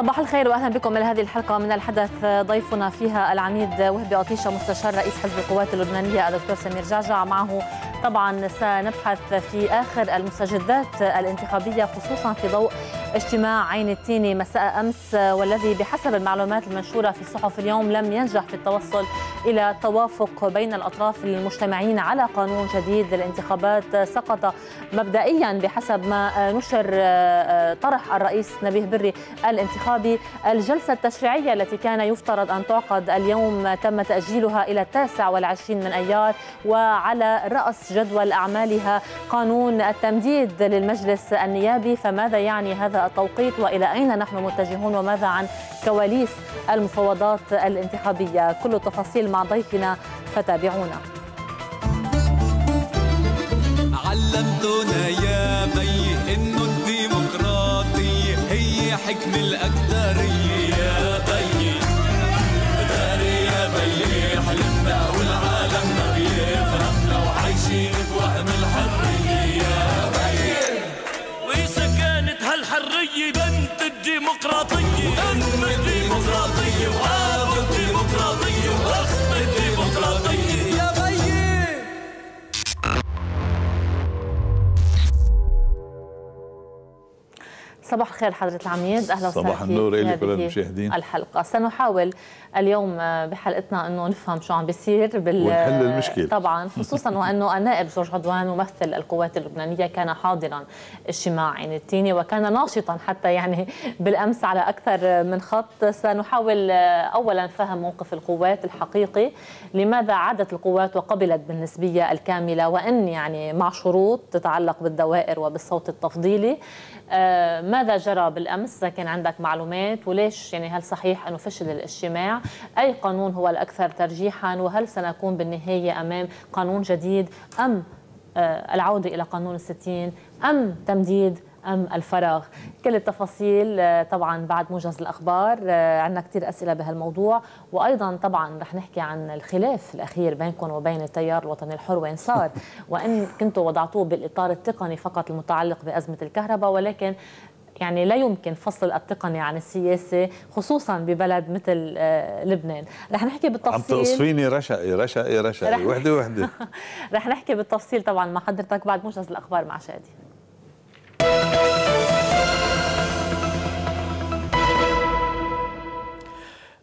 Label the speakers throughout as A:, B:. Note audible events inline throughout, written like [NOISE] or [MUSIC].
A: صباح الخير واهلا بكم الى هذه الحلقه من الحدث ضيفنا فيها العميد وهبي عطيشه مستشار رئيس حزب القوات اللبنانيه الدكتور سمير جعجع معه طبعا سنبحث في آخر المستجدات الانتخابية خصوصا في ضوء اجتماع عين التيني مساء أمس والذي بحسب المعلومات المنشورة في صحف اليوم لم ينجح في التوصل إلى توافق بين الأطراف المجتمعين على قانون جديد للانتخابات سقط مبدئيا بحسب ما نشر آه، آه، طرح الرئيس نبيه بري الانتخابي الجلسة التشريعية التي كان يفترض أن تعقد اليوم تم تأجيلها إلى 29 من أيار وعلى رأس جدول أعمالها قانون التمديد للمجلس النيابي فماذا يعني هذا التوقيت وإلى أين نحن متجهون وماذا عن كواليس المفاوضات الانتخابية كل التفاصيل مع ضيفنا فتابعونا
B: علمتنا يا بي انه الديمقراطية هي حكم الأكثرية وهم الحرية
C: بين وإذا كانت هالحرية بنت الديمقراطية
B: أم الديمقراطية وآب الديمقراطية
A: وأخ الديمقراطية يا بيي صباح الخير حضرة العميد أهلا وسهلا صباح النور إليك وللمشاهدين الحلقة سنحاول اليوم بحلقتنا انه نفهم شو عم بيصير بال ونحل المشكله طبعا خصوصا وانه [LAUGHS] النائب جورج عدوان ممثل القوات اللبنانيه كان حاضرا اجتماع عين التيني وكان ناشطا حتى يعني بالامس على اكثر من خط سنحاول آه، اولا فهم موقف القوات الحقيقي لماذا عادت القوات وقبلت بالنسبيه الكامله وان يعني مع شروط تتعلق بالدوائر وبالصوت التفضيلي آه، ماذا جرى بالامس اذا كان عندك معلومات وليش يعني هل صحيح انه فشل الاجتماع أي قانون هو الأكثر ترجيحا وهل سنكون بالنهاية أمام قانون جديد أم آه، العودة إلى قانون الستين أم تمديد أم الفراغ كل التفاصيل آه، طبعا بعد موجز الأخبار آه، عندنا كثير أسئلة بهالموضوع وأيضا طبعا رح نحكي عن الخلاف الأخير بينكم وبين التيار الوطني الحر وين صار وإن كنتوا وضعتوه بالإطار التقني فقط المتعلق بأزمة الكهرباء ولكن يعني لا يمكن فصل التقني عن السياسة خصوصا ببلد مثل آه، لبنان رح نحكي بالتفصيل عم تقصفيني
D: رشقي رشقي رشقي وحدة وحدة
A: [LAUGHS] رح نحكي بالتفصيل طبعا مع حضرتك بعد موجز الأخبار مع شادي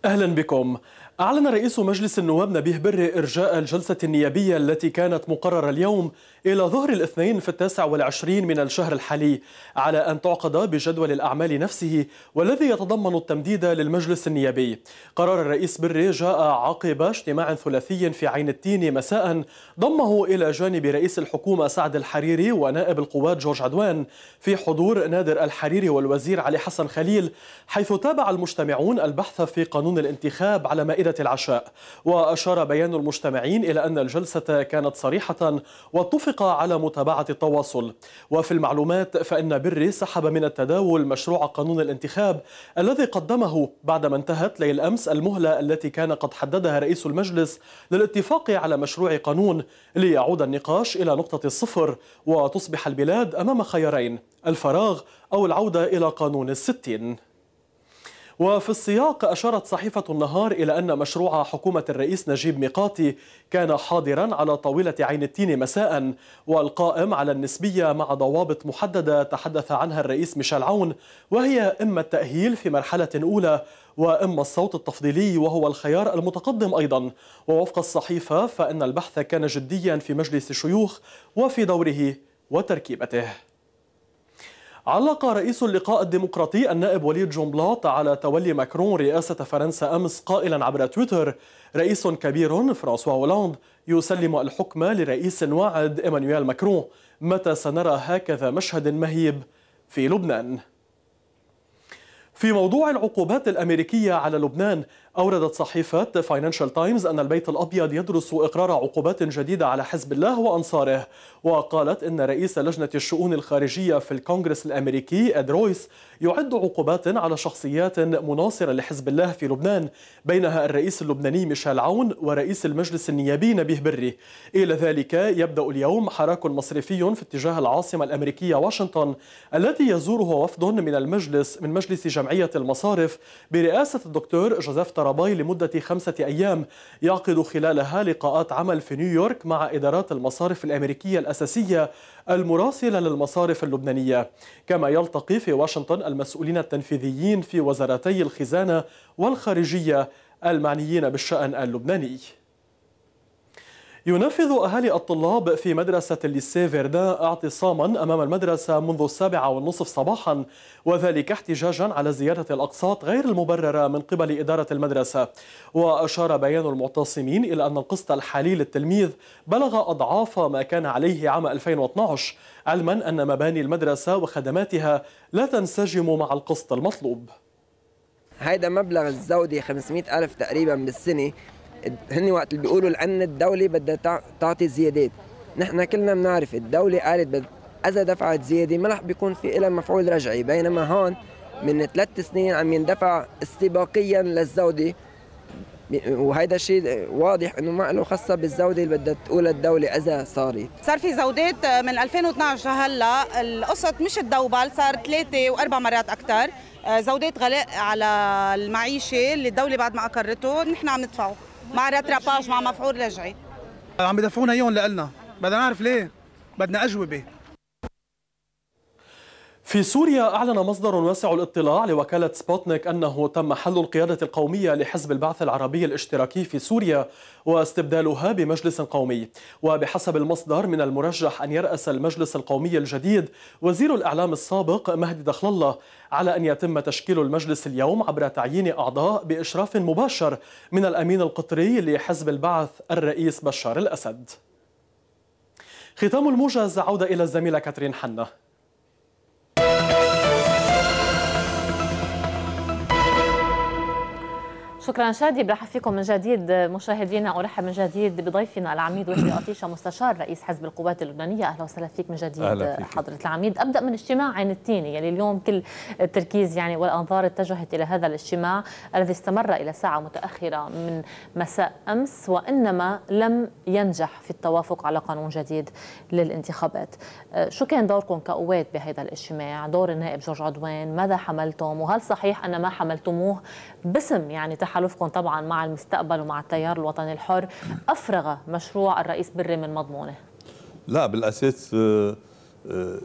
B: أهلا بكم أعلن رئيس مجلس النواب نبيه بري إرجاء الجلسة النيابية التي كانت مقررة اليوم إلى ظهر الاثنين في التاسع والعشرين من الشهر الحالي على أن تعقد بجدول الأعمال نفسه والذي يتضمن التمديد للمجلس النيابي قرار الرئيس بري جاء عقب اجتماع ثلاثي في عين التين مساء ضمه إلى جانب رئيس الحكومة سعد الحريري ونائب القوات جورج عدوان في حضور نادر الحريري والوزير علي حسن خليل حيث تابع المجتمعون البحث في قانون الانتخاب على مائدة العشاء وأشار بيان المجتمعين إلى أن الجلسة كانت صريحة واتفق وافق على متابعة التواصل وفي المعلومات فإن بري سحب من التداول مشروع قانون الانتخاب الذي قدمه بعدما انتهت ليل أمس المهلة التي كان قد حددها رئيس المجلس للاتفاق على مشروع قانون ليعود النقاش إلى نقطة الصفر وتصبح البلاد أمام خيارين الفراغ أو العودة إلى قانون الستين وفي السياق أشارت صحيفة النهار إلى أن مشروع حكومة الرئيس نجيب ميقاتي كان حاضرا على طاولة عين التين مساء والقائم على النسبية مع ضوابط محددة تحدث عنها الرئيس ميشيل عون وهي إما التأهيل في مرحلة أولى وإما الصوت التفضيلي وهو الخيار المتقدم أيضا ووفق الصحيفة فإن البحث كان جديا في مجلس الشيوخ وفي دوره وتركيبته علق رئيس اللقاء الديمقراطي النائب وليد جنبلاط على تولي ماكرون رئاسة فرنسا أمس قائلا عبر تويتر رئيس كبير فرانسوا هولاند يسلم الحكم لرئيس واعد إيمانويل ماكرون متى سنرى هكذا مشهد مهيب في لبنان؟ في موضوع العقوبات الأمريكية على لبنان أوردت صحيفة فاينانشال تايمز أن البيت الأبيض يدرس إقرار عقوبات جديدة على حزب الله وأنصاره وقالت إن رئيس لجنة الشؤون الخارجية في الكونغرس الأمريكي إد رويس يعد عقوبات على شخصيات مناصرة لحزب الله في لبنان بينها الرئيس اللبناني ميشيل عون ورئيس المجلس النيابي نبيه بري إلى ذلك يبدأ اليوم حراك مصرفي في اتجاه العاصمة الأمريكية واشنطن التي يزوره وفد من المجلس من مجلس جمعية المصارف برئاسة الدكتور جوزيف قراباي لمدة خمسة أيام يعقد خلالها لقاءات عمل في نيويورك مع إدارات المصارف الأمريكية الأساسية المراسلة للمصارف اللبنانية كما يلتقي في واشنطن المسؤولين التنفيذيين في وزارتي الخزانة والخارجية المعنيين بالشأن اللبناني ينفذ أهالي الطلاب في مدرسة الليسي فيردا اعتصاما أمام المدرسة منذ السابعة والنصف صباحا وذلك احتجاجا على زيادة الأقساط غير المبررة من قبل إدارة المدرسة وأشار بيان المعتصمين إلى أن القسط الحالي للتلميذ بلغ أضعاف ما كان عليه عام 2012 علما أن مباني المدرسة وخدماتها لا تنسجم مع القسط المطلوب هيدا مبلغ الزودي 500 ألف تقريبا بالسنة هن وقت اللي بيقولوا
A: لان الدوله بدها تعطي زيادات نحن كلنا بنعرف الدوله قالت بد... اذا دفعت زياده ما رح بيكون في لها مفعول رجعي بينما هون من ثلاث سنين عم يندفع
B: استباقيا للزوده وهيدا الشيء واضح انه ما له خاصه بالزوده اللي بدها تقولها الدوله اذا صارت
A: صار في زودات من 2012 هلا القسط مش الدوبل صار ثلاثه واربع مرات اكثر آه، زودات غلاء على المعيشه اللي الدوله بعد ما اقرته نحن عم ندفعه مع رتراباج مع مفعول رجعي
B: عم بدفعونا اياهم لنا بدنا نعرف ليه بدنا اجوبه في سوريا أعلن مصدر واسع الاطلاع لوكالة سبوتنيك أنه تم حل القيادة القومية لحزب البعث العربي الاشتراكي في سوريا واستبدالها بمجلس قومي وبحسب المصدر من المرجح أن يرأس المجلس القومي الجديد وزير الإعلام السابق مهدي دخل الله على أن يتم تشكيل المجلس اليوم عبر تعيين أعضاء بإشراف مباشر من الأمين القطري لحزب البعث الرئيس بشار الأسد ختام الموجز عودة إلى الزميلة كاترين حنة
A: شكرا شادي برحب فيكم من جديد مشاهدينا ارحب من جديد بضيفنا العميد وهبي قطيشه [COUGHS] مستشار رئيس حزب القوات اللبنانيه اهلا وسهلا فيك من جديد أهلا فيك. حضره العميد ابدا من اجتماع عين التيني يعني اليوم كل التركيز يعني والانظار اتجهت الى هذا الاجتماع الذي استمر الى ساعه متاخره من مساء امس وانما لم ينجح في التوافق على قانون جديد للانتخابات أه، شو كان دوركم كقوات بهذا الاجتماع دور النائب جورج عدوان ماذا حملتم وهل صحيح ان ما حملتموه باسم يعني تحمل تحالفكم طبعا مع المستقبل ومع التيار الوطني الحر أفرغ مشروع الرئيس بري من مضمونه
D: لا بالأساس آه، آه،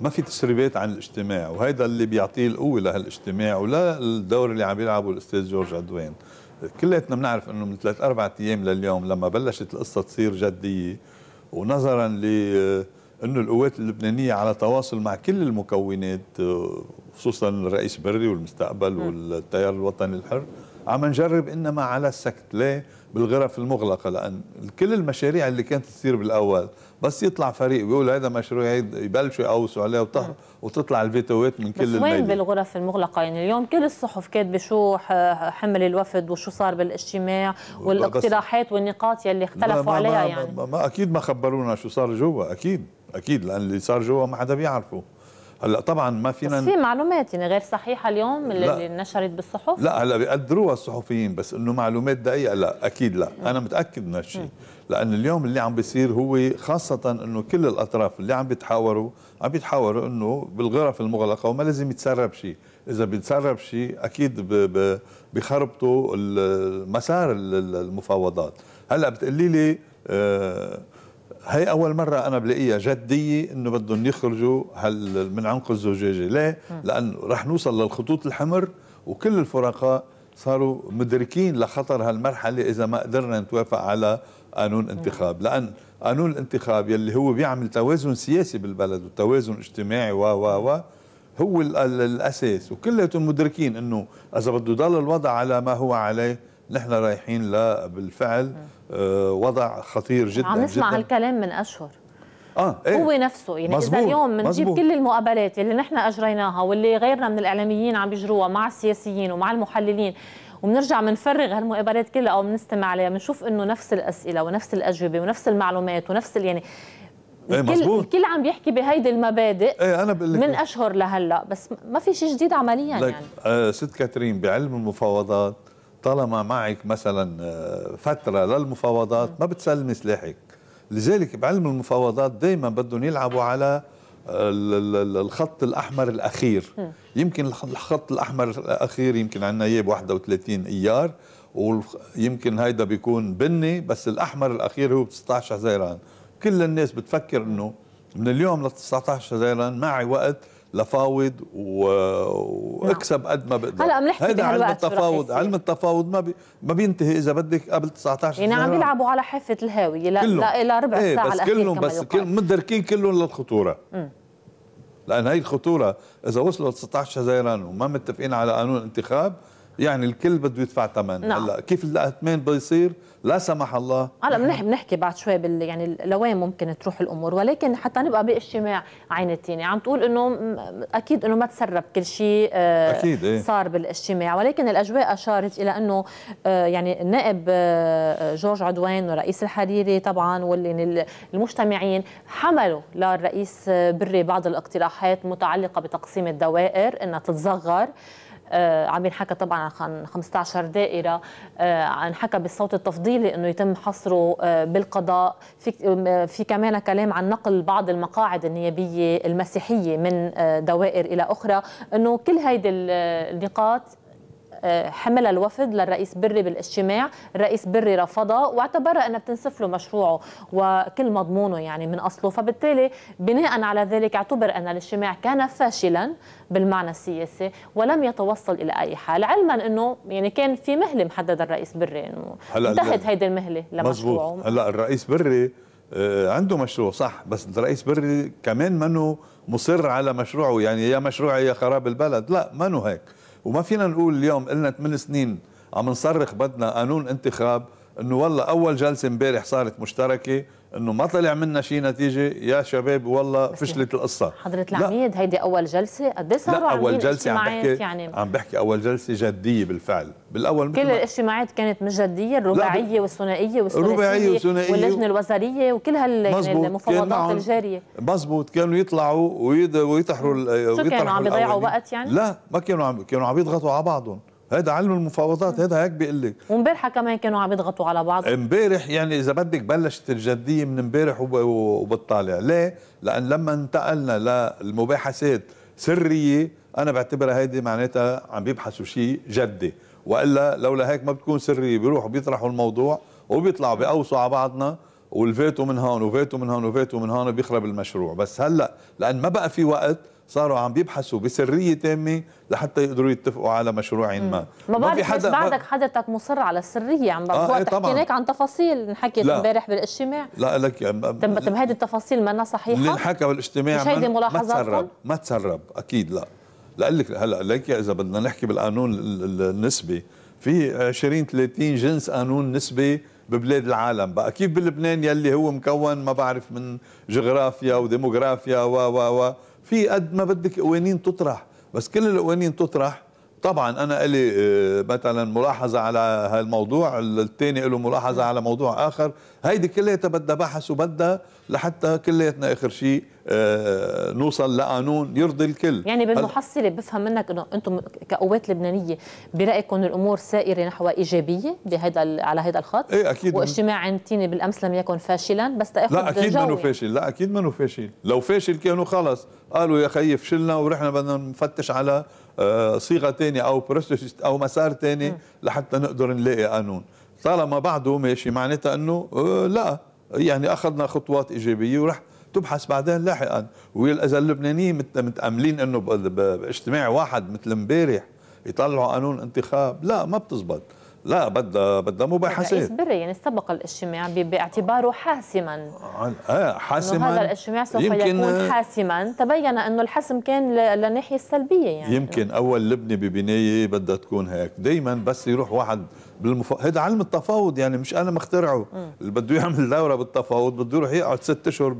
D: ما في تسريبات عن الاجتماع وهذا اللي بيعطيه القوة لهالاجتماع ولا الدور اللي عم يلعبه الأستاذ جورج عدوان كلياتنا بنعرف انه من ثلاث اربع ايام لليوم لما بلشت القصه تصير جديه ونظرا ل آه، انه القوات اللبنانيه على تواصل مع كل المكونات خصوصا الرئيس بري والمستقبل والتيار الوطني الحر عم نجرب انما على السكت ليه بالغرف المغلقه لان كل المشاريع اللي كانت تصير بالاول بس يطلع فريق بيقول هذا مشروع يبلشوا يقوسوا عليه وطهر وتطلع الفيتوات من كل بس وين
A: بالغرف المغلقه يعني اليوم كل الصحف كاتبه آه، شو آه، حمل الوفد وشو صار بالاجتماع والاقتراحات والنقاط يلي
D: اختلفوا ما عليها ما يعني ما, ما اكيد ما خبرونا شو صار جوا اكيد اكيد لان اللي صار جوا ما حدا بيعرفه هلا طبعا ما فينا بس في
A: معلومات يعني غير صحيحه اليوم اللي, اللي نشرت بالصحف
D: لا هلا بيقدروها الصحفيين بس انه معلومات دقيقه لا اكيد لا انا متاكد من هالشيء لان اليوم اللي عم بيصير هو خاصه انه كل الاطراف اللي عم بيتحاوروا عم بيتحاوروا انه بالغرف المغلقه وما لازم يتسرب شيء اذا بيتسرب شيء اكيد بخربطوا المسار المفاوضات هلا بتقلي لي آه هي اول مره انا بلاقيها جديه انه بدهم يخرجوا هال من عنق الزجاجه ليه لانه رح نوصل للخطوط الحمر وكل الفرقاء صاروا مدركين لخطر هالمرحله اذا ما قدرنا نتوافق على قانون انتخاب لان قانون الانتخاب يلي هو بيعمل توازن سياسي بالبلد وتوازن اجتماعي و و و هو الاساس وكلياتهم مدركين انه اذا بده يضل الوضع على ما هو عليه نحن رايحين لا بالفعل آه، وضع خطير جدا عم نسمع
A: هالكلام من اشهر
D: آه إيه؟ هو نفسه يعني اذا اليوم بنجيب كل
A: المقابلات اللي نحن اجريناها واللي غيرنا من الاعلاميين عم بيجروها مع السياسيين ومع المحللين وبنرجع بنفرغ هالمقابلات كلها او بنستمع عليها بنشوف انه نفس الاسئله ونفس الاجوبه ونفس المعلومات ونفس يعني ايه الكل مزبوط. الكل عم بيحكي بهيدي المبادئ ايه أنا من إيه. اشهر لهلا بس ما في شيء جديد عمليا يعني
D: آه ست كاترين بعلم المفاوضات طالما معك مثلا آه، فترة للمفاوضات ما بتسلمي سلاحك لذلك بعلم المفاوضات دائما بدهم يلعبوا على آه، الخط الأحمر الأخير يمكن الخط الأحمر الأخير يمكن عندنا إياه ب 31 إيار ويمكن هيدا بيكون بني بس الأحمر الأخير هو ب 19 حزيران كل الناس بتفكر أنه من اليوم ل 19 حزيران معي وقت لفاوض واكسب قد ما بقدر هلا بنحكي هذا علم التفاوض علم التفاوض ما بي... ما بينتهي اذا بدك قبل 19 يعني عم بيلعبوا
A: على حافه الهاويه لا كلهم. لا ربع ايه ساعه بس كلهم بس كل
D: مدركين كلهم للخطوره م. لان هي الخطوره اذا وصلوا 19 حزيران وما متفقين على قانون انتخاب يعني الكل بده يدفع ثمن نعم. هلا كيف بده بيصير لا سمح الله
A: هلا آه، بنحكي بنحكي بعد شوي بال يعني لوين ممكن تروح الامور ولكن حتى نبقى باجتماع عين التيني يعني عم تقول انه اكيد انه ما تسرب كل شيء آه، أكيد إيه؟ صار بالاجتماع ولكن الاجواء اشارت الى انه آه، يعني النائب جورج عدوان ورئيس الحريري طبعا واللي المجتمعين حملوا للرئيس بري بعض الاقتراحات متعلقه بتقسيم الدوائر انها تتصغر آه، عم ينحكى طبعا عن 15 دائره آه، عن حكى بالصوت التفضيلي انه يتم حصره آه، بالقضاء في في كمان كلام عن نقل بعض المقاعد النيابيه المسيحيه من دوائر الى اخرى انه كل هيدي النقاط حمل الوفد للرئيس بري بالاجتماع الرئيس بري رفضها واعتبرها أنها بتنسف له مشروعه وكل مضمونه يعني من أصله فبالتالي بناء على ذلك اعتبر أن الاجتماع كان فاشلا بالمعنى السياسي ولم يتوصل إلى أي حال علما أنه يعني كان في مهلة محددة الرئيس بري أنه انتهت هيدي المهلة لمشروعه
D: هلا الرئيس بري آه، عنده مشروع صح بس الرئيس بري كمان منه مصر على مشروعه يعني يا مشروعي يا خراب البلد لا منه هيك وما فينا نقول اليوم قلنا 8 سنين عم نصرخ بدنا قانون انتخاب انه والله اول جلسه امبارح صارت مشتركه انه ما طلع منا شيء نتيجه يا شباب والله فشلت القصه
A: حضره العميد هيدي اول جلسه قد ايه صاروا لا اول جلسه عم بحكي يعني
D: عم بحكي اول جلسه جديه بالفعل بالاول كل
A: الاجتماعات كانت مش جديه الرباعيه والثنائيه والثلاثيه الرباعيه والثنائيه واللجنه الوزاريه وكل هالمفاوضات يعني الجاريه
D: مزبوط كانوا يطلعوا ويطحروا شو كانوا عم يضيعوا وقت يعني لا ما كانوا عم كانوا عم يضغطوا على بعضهم هذا علم المفاوضات هذا هيك بيقول لك
A: وامبارح كمان كانوا عم يضغطوا على بعض
D: امبارح يعني اذا بدك بلشت الجديه من امبارح وبالطالع ليه لان لما انتقلنا للمباحثات سريه انا بعتبرها هيدي معناتها عم بيبحثوا شيء جدي والا لولا هيك ما بتكون سريه بيروحوا بيطرحوا الموضوع وبيطلعوا بيقوسوا على بعضنا والفيتو من هون وفيتو من هون وفيتو من هون بيخرب المشروع بس هلا لان ما بقى في وقت صاروا عم بيبحثوا بسريه تامه لحتى يقدروا يتفقوا على مشروع ما ما بعرف في حدا بعدك
A: حضرتك مصر على السريه عم آه ايه حكيناك عن تفاصيل انحكت امبارح بالاجتماع
D: لا لك تم تم هذه
A: التفاصيل ما صحيحه اللي
D: انحكى بالاجتماع مش هيدي ملاحظاتكم ما تسرب ما تسرب اكيد لا لقول لك هلا لك اذا بدنا نحكي بالقانون النسبي في 20 30 جنس قانون نسبي ببلاد العالم بقى كيف بلبنان يلي هو مكون ما بعرف من جغرافيا وديموغرافيا و و و في قد ما بدك قوانين تطرح بس كل القوانين تطرح طبعا انا لي آه، مثلا ملاحظه على هالموضوع الثاني له ملاحظه على موضوع اخر هيدي كلها بدها بحث وبدها لحتى كلياتنا اخر شيء آه، نوصل لقانون يرضي الكل يعني بالمحصله
A: بفهم منك انه انتم كقوات لبنانيه برايكم الامور سائره نحو ايجابيه بهذا على هذا الخط ايه اكيد واجتماع عنتيني بالامس لم يكن فاشلا بس تاخذ لا اكيد منه
D: فاشل لا اكيد منه فاشل لو فاشل كانوا خلص قالوا يا خيي فشلنا ورحنا بدنا نفتش على آه، صيغه ثانيه او بروسيس او مسار ثاني لحتى نقدر نلاقي قانون طالما بعده ماشي معناتها انه آه، لا يعني اخذنا خطوات ايجابيه ورح تبحث بعدين لاحقا واذا اللبنانيين متاملين انه باجتماع واحد مثل امبارح يطلعوا قانون انتخاب لا ما بتزبط لا بدها بدها مباحثات رئيس
A: بري يعني سبق الاجتماع باعتباره حاسما
D: اه حاسما هذا الاجتماع سوف يكون آه،
A: حاسما تبين انه الحسم كان للناحيه السلبيه يعني يمكن
D: اول لبنه ببنايه بدها تكون هيك دائما بس يروح واحد بالمف... هيدا علم التفاوض يعني مش انا مخترعه اللي بده يعمل دوره بالتفاوض بده يروح يقعد ست اشهر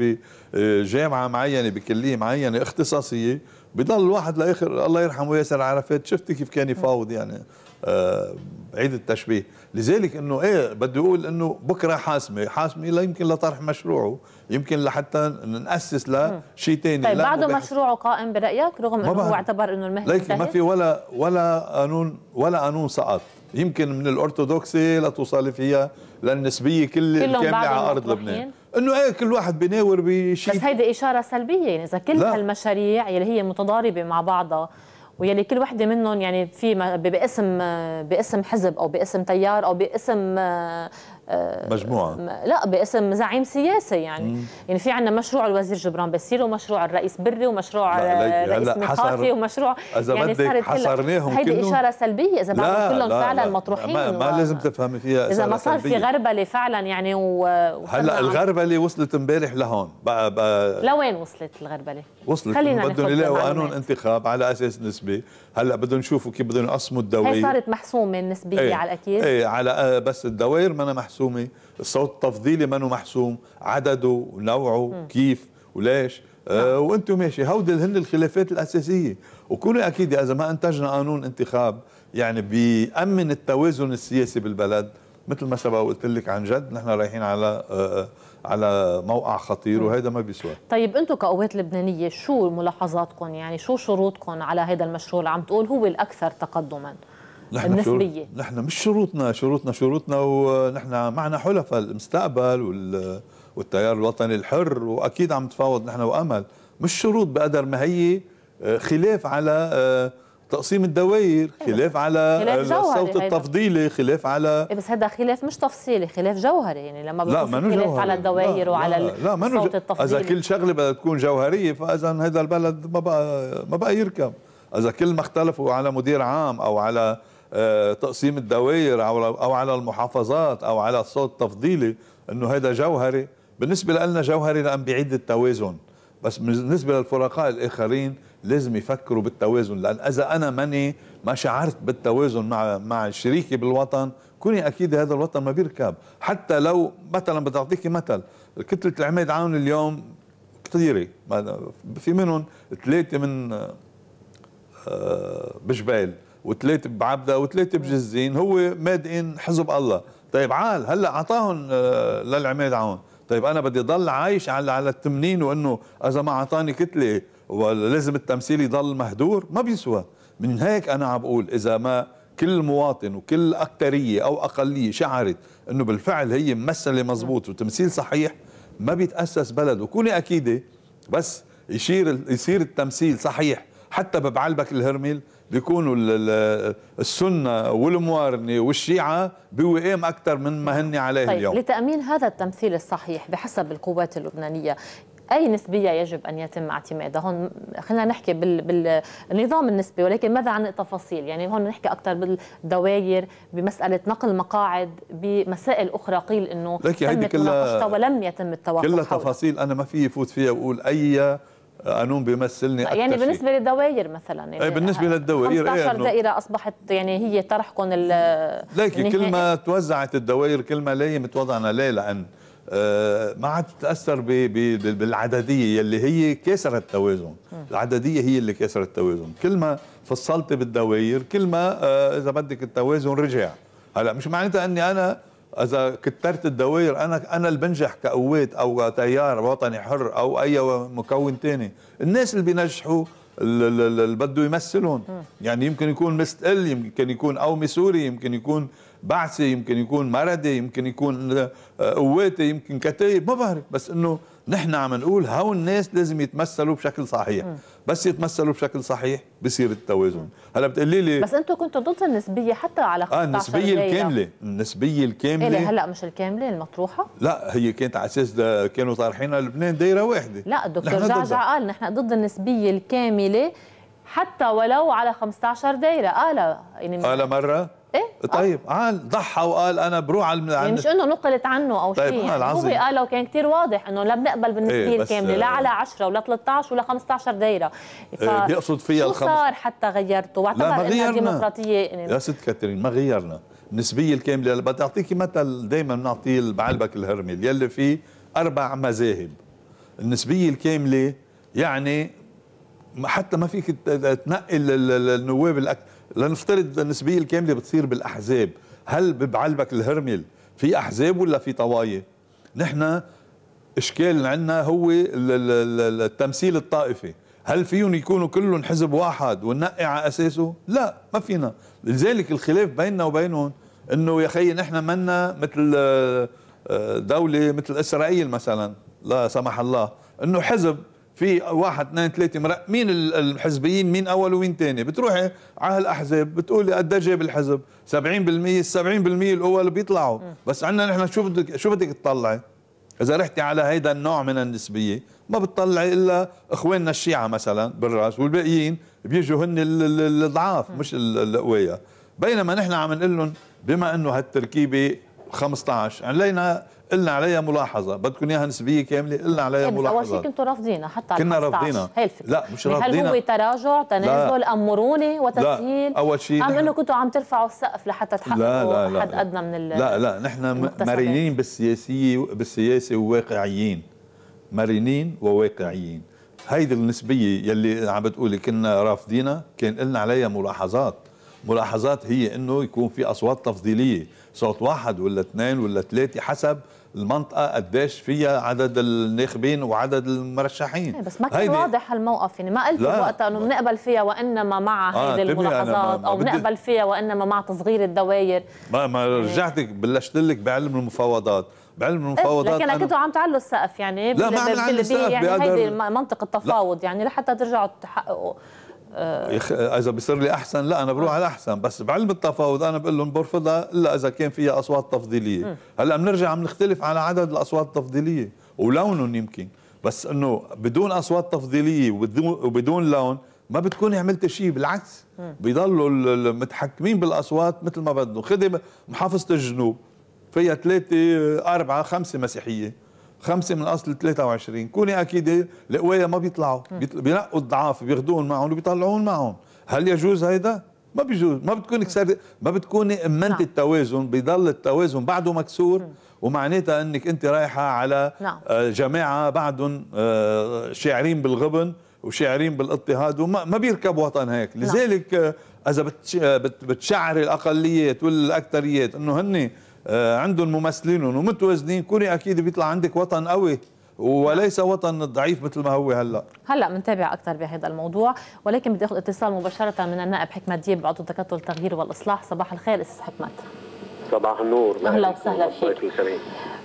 D: بجامعه آه، معينه بكليه معينه اختصاصيه بضل الواحد لاخر الله يرحمه ياسر عرفات شفت كيف كان يفاوض يعني آه عيد التشبيه لذلك انه ايه بدي اقول انه بكره حاسمه حاسمه لا يمكن لطرح مشروعه يمكن لحتى ناسس لشيء ثاني طيب بعده
A: مشروعه قائم برايك رغم انه هو اعتبر انه المهنه ليك ما في
D: ولا ولا قانون ولا قانون سقط يمكن من الأرثوذكسي لتصالف هي للنسبية كل الكاملة على أرض لبنان انه ايه كل واحد بيناور بشيء
A: بس هيدي اشاره سلبيه يعني اذا كل لا. هالمشاريع يلي هي متضاربه مع بعضها ويلي كل وحده منهم يعني في باسم باسم حزب او باسم تيار او باسم آه، مجموعه لا باسم زعيم سياسي يعني مم. يعني في عندنا مشروع الوزير جبران باسيل ومشروع الرئيس بري ومشروع الرئيس ميقاتي ومشروع يعني اذا يعني بدك حصرناهم هيدي كلهم. اشاره سلبيه اذا بعدهم كلهم فعلا لا مطروحين ما, و... ما لازم
D: تفهمي فيها اذا ما صار في غربله
A: فعلا يعني و...
D: هلا الغربله وصلت امبارح لهون بقى بقى
A: لوين وصلت الغربله؟ وصلت خلينا بدهم يلاقوا قانون
D: انتخاب على اساس نسبي هلا بدهم يشوفوا كيف بدهم يقسموا الدوائر هي صارت
A: محسومه النسبيه إيه، على الاكيد ايه
D: على آه، بس الدوائر ما محسومه محسومة الصوت التفضيلي منه محسوم عدده ونوعه كيف وليش آه نعم. وانتو ماشي هودي هن الخلافات الأساسية وكوني أكيد إذا ما أنتجنا قانون انتخاب يعني بيأمن التوازن السياسي بالبلد مثل ما سبق وقلت لك عن جد نحن رايحين على آه, آه، على موقع خطير وهذا ما بيسوى
A: طيب انتم كقوات لبنانيه شو ملاحظاتكم يعني شو شروطكم على هذا المشروع اللي عم تقول هو الاكثر تقدما
D: نحن النسبية شروط نحن مش شروطنا شروطنا شروطنا ونحن معنا حلفاء المستقبل وال والتيار الوطني الحر واكيد عم نتفاوض نحن وامل مش شروط بقدر ما هي آه، خلاف على آه، تقسيم الدوائر أيوة. خلاف على الصوت التفضيلي خلاف على
A: إيه، بس هذا خلاف مش تفصيلي خلاف جوهري يعني لما لا خلاف جوهري. على الدوائر وعلى لا لا الصوت التفضيلي اذا
D: كل شغله بدها تكون جوهريه فاذا هذا البلد ما بقى ما بقى يركب اذا كل ما اختلفوا على مدير عام او على آه، تقسيم الدوائر او على المحافظات او على الصوت التفضيلي انه هذا جوهري بالنسبه لنا جوهري لان بيعيد التوازن بس بالنسبه للفرقاء الاخرين لازم يفكروا بالتوازن لان اذا انا ماني ما شعرت بالتوازن مع مع شريكي بالوطن كوني اكيد هذا الوطن ما بيركب حتى لو مثلا بدي اعطيكي مثل كتله العماد عون اليوم كثيره في منهم ثلاثه من آه، آه، بجبال وثلاثه بعبده وثلاثه بجزين هو ماد ان حزب الله طيب عال هلا اعطاهم آه، للعماد عون طيب انا بدي ضل عايش على على التمنين وانه اذا ما اعطاني كتله ولازم التمثيل يضل مهدور ما بيسوى من هيك انا عم بقول اذا ما كل مواطن وكل أكترية أو أقلية شعرت أنه بالفعل هي ممثلة مزبوط وتمثيل صحيح ما بيتأسس بلد وكوني أكيدة بس يشير يصير التمثيل صحيح حتى ببعلبك الهرمل بيكونوا السنه والموارنه والشيعه بوئام اكثر من ما هن عليه طيب اليوم
A: لتامين هذا التمثيل الصحيح بحسب القوات اللبنانيه اي نسبيه يجب ان يتم اعتمادها هون خلينا نحكي بال... بالنظام النسبي ولكن ماذا عن التفاصيل يعني هون نحكي اكثر بالدواير بمساله نقل مقاعد بمسائل اخرى قيل انه تم هيدي كلها ولم يتم التوافق كلها تفاصيل
D: انا ما في يفوت فيها واقول اي قانون بيمثلني اكثر يعني بالنسبه
A: شيء. للدوائر مثلا يعني بالنسبه آه، للدوائر 15 إيه دائره اصبحت يعني هي طرحكم ال لكن كل
D: ما توزعت الدوائر كل ما ليه متوضعنا ليه لان آه، ما عاد تتاثر بالعدديه يلي هي كسرت التوازن العدديه هي اللي كسرت التوازن كل ما فصلت بالدوائر كل ما آه، اذا بدك التوازن رجع هلا مش معناتها اني انا اذا كترت الدوائر انا انا اللي بنجح كقوات او تيار وطني حر او اي مكون ثاني الناس اللي بينجحوا اللي بده يمثلهم يعني يمكن يكون مستقل يمكن يكون او مسوري يمكن يكون بعثي يمكن يكون مردي يمكن يكون آه، قواتي يمكن كتايب ما بعرف بس انه نحن عم نقول هول الناس لازم يتمثلوا بشكل صحيح م. بس يتمثلوا بشكل صحيح بصير التوازن هلا بتقولي لي بس
A: انتم كنتوا ضد النسبيه حتى على اه النسبيه الكامله
D: النسبيه الكامله إيه
A: هلا مش الكامله المطروحه
D: لا هي كانت على اساس كانوا طارحينها لبنان دايره واحده
A: لا الدكتور جعجع قال نحن ضد النسبيه الكامله حتى ولو على 15 دايره قال آه، يعني قال آه، مره ايه
D: طيب قال ضحى وقال انا بروح على يعني مش انه
A: نقلت عنه او طيب شيء يعني هو قاله وكان كثير واضح انه لا بنقبل بالنسبه إيه الكامله لا آه. على 10 ولا 13 ولا 15 دايره
D: إيه، ف... إيه بيقصد فيها الخمس صار
A: حتى غيرته واعتبر انها ديمقراطيه يعني يا
D: ست كاترين ما غيرنا النسبيه الكامله بدي اعطيكي مثل دائما بنعطيه بعلبك الهرميل يلي فيه اربع مذاهب النسبيه الكامله يعني حتى ما فيك تنقي النواب الأكثر لنفترض النسبيه الكامله بتصير بالاحزاب هل ببعلبك الهرمل في احزاب ولا في طوايا نحن اشكال عندنا هو التمثيل الطائفي هل فيهم يكونوا كلهم حزب واحد وننقي على اساسه لا ما فينا لذلك الخلاف بيننا وبينهم انه يا خيي نحن منا مثل آه، آه، دولة مثل اسرائيل مثلا لا سمح الله انه حزب في واحد اثنين ثلاثة مرقمين الحزبيين مين أول ومين ثاني بتروحي على هالأحزاب بتقولي قد إيه جاب الحزب 70% ال 70% الأول بيطلعوا بس عندنا نحن شو بدك شو بدك تطلعي؟ إذا رحتي على هيدا النوع من النسبية ما بتطلعي إلا إخواننا الشيعة مثلا بالرأس والباقيين بيجوا هن الضعاف مش القوية بينما نحن عم نقول لهم بما انه هالتركيبه 15 علينا يعني قلنا عليها ملاحظه بدكم اياها نسبيه كامله قلنا عليها ملاحظه يعني اول شيء
A: كنتوا رافضينها حتى كنا رافضينها لا مش رافضينها هل هو تراجع تنازل ام مرونه وتسهيل اول شيء ام انه كنتوا عم ترفعوا السقف لحتى تحققوا حد ادنى من ال لا لا
D: نحن مرنين بالسياسيه بالسياسه وواقعيين مرنين وواقعيين هيدي النسبيه يلي عم بتقولي كنا رافضينها كان قلنا عليها ملاحظات ملاحظات هي انه يكون في اصوات تفضيليه صوت واحد ولا اثنين ولا ثلاثه حسب المنطقه قديش فيها عدد الناخبين وعدد المرشحين إيه، بس ما كان واضح
A: هالموقف يعني ما قلت وقتها انه بنقبل فيها وانما مع آه هذه الملاحظات او بنقبل فيها وانما مع تصغير الدوائر
D: ما, ما إيه. رجعتك بلشت لك بعلم المفاوضات بعلم إيه، المفاوضات لكن اكيد
A: عم تعلوا السقف يعني لا ما عم السقف يعني هيدي منطقه تفاوض يعني لحتى ترجعوا
D: تحققوا آه، اذا بصير لي احسن لا انا بروح على احسن بس بعلم التفاوض انا بقول لهم برفضها الا اذا كان فيها اصوات تفضيليه هلا بنرجع بنختلف على عدد الاصوات التفضيليه ولونهم يمكن بس انه بدون اصوات تفضيليه وبدون لون ما بتكوني عملت شيء بالعكس بيضلوا المتحكمين بالاصوات مثل ما بدهم خذي محافظه الجنوب فيها ثلاثه اربعه خمسه مسيحيه خمسة من أصل 23 كوني أكيد القوية ما بيطلعوا بينقوا الضعاف بياخذوهم معهم وبيطلعوهم معهم هل يجوز هيدا؟ ما بيجوز ما بتكون كسر ما بتكون امنت نعم. التوازن بيضل التوازن بعده مكسور ومعناتها انك انت رايحه على نعم. آه، جماعه بعدهم آه، شاعرين بالغبن وشاعرين بالاضطهاد وما ما بيركب وطن هيك نعم. لذلك نعم. اذا بتشعر الاقليات والاكثريات انه هن آه، عندهم ممثلين ومتوازنين كوني اكيد بيطلع عندك وطن قوي وليس وطن ضعيف مثل ما هو هلا
A: هلا بنتابع اكثر بهذا الموضوع ولكن بدي اخذ اتصال مباشره من النائب حكمت دياب عضو تكتل التغيير والاصلاح صباح الخير استاذ حكمت
C: صباح النور اهلا وسهلا فيك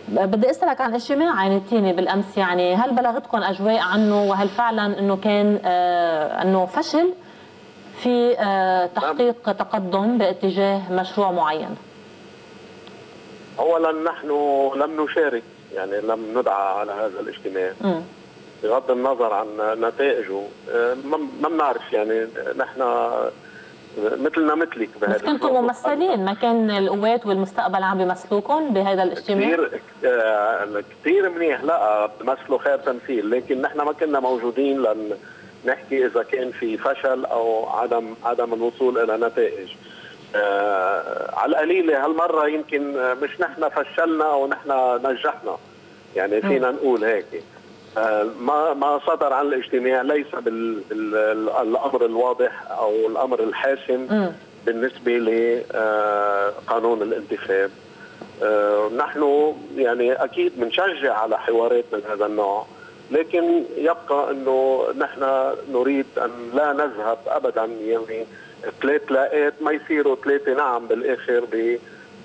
A: بدي اسالك عن اجتماع عين التيني بالامس يعني هل بلغتكم اجواء عنه وهل فعلا انه كان آه انه فشل في آه نعم. تحقيق تقدم باتجاه مشروع معين؟
C: اولا نحن لم نشارك يعني لم ندعى على هذا الاجتماع م. بغض النظر عن نتائجه آه، ما بنعرف يعني نحن آه، مثلنا مثلك بهذا بس كنتم
A: ممثلين ما كان القوات والمستقبل عم بيمثلوكم بهذا الاجتماع؟ كثير
C: آه، كثير منيح لا بمثلوا خير تمثيل لكن نحن ما كنا موجودين لنحكي اذا كان في فشل او عدم عدم الوصول الى نتائج. آه، على القليله هالمره يمكن مش نحن فشلنا ونحن نجحنا يعني آه. فينا نقول هيك آه، ما ما صدر عن الاجتماع ليس بالامر الواضح او الامر الحاسم بالنسبه لقانون الانتخاب نحن يعني اكيد بنشجع على حوارات من هذا النوع لكن يبقى انه نحن نريد ان لا نذهب ابدا يعني ثلاث لاقات ما يصيروا ثلاثه نعم بالاخر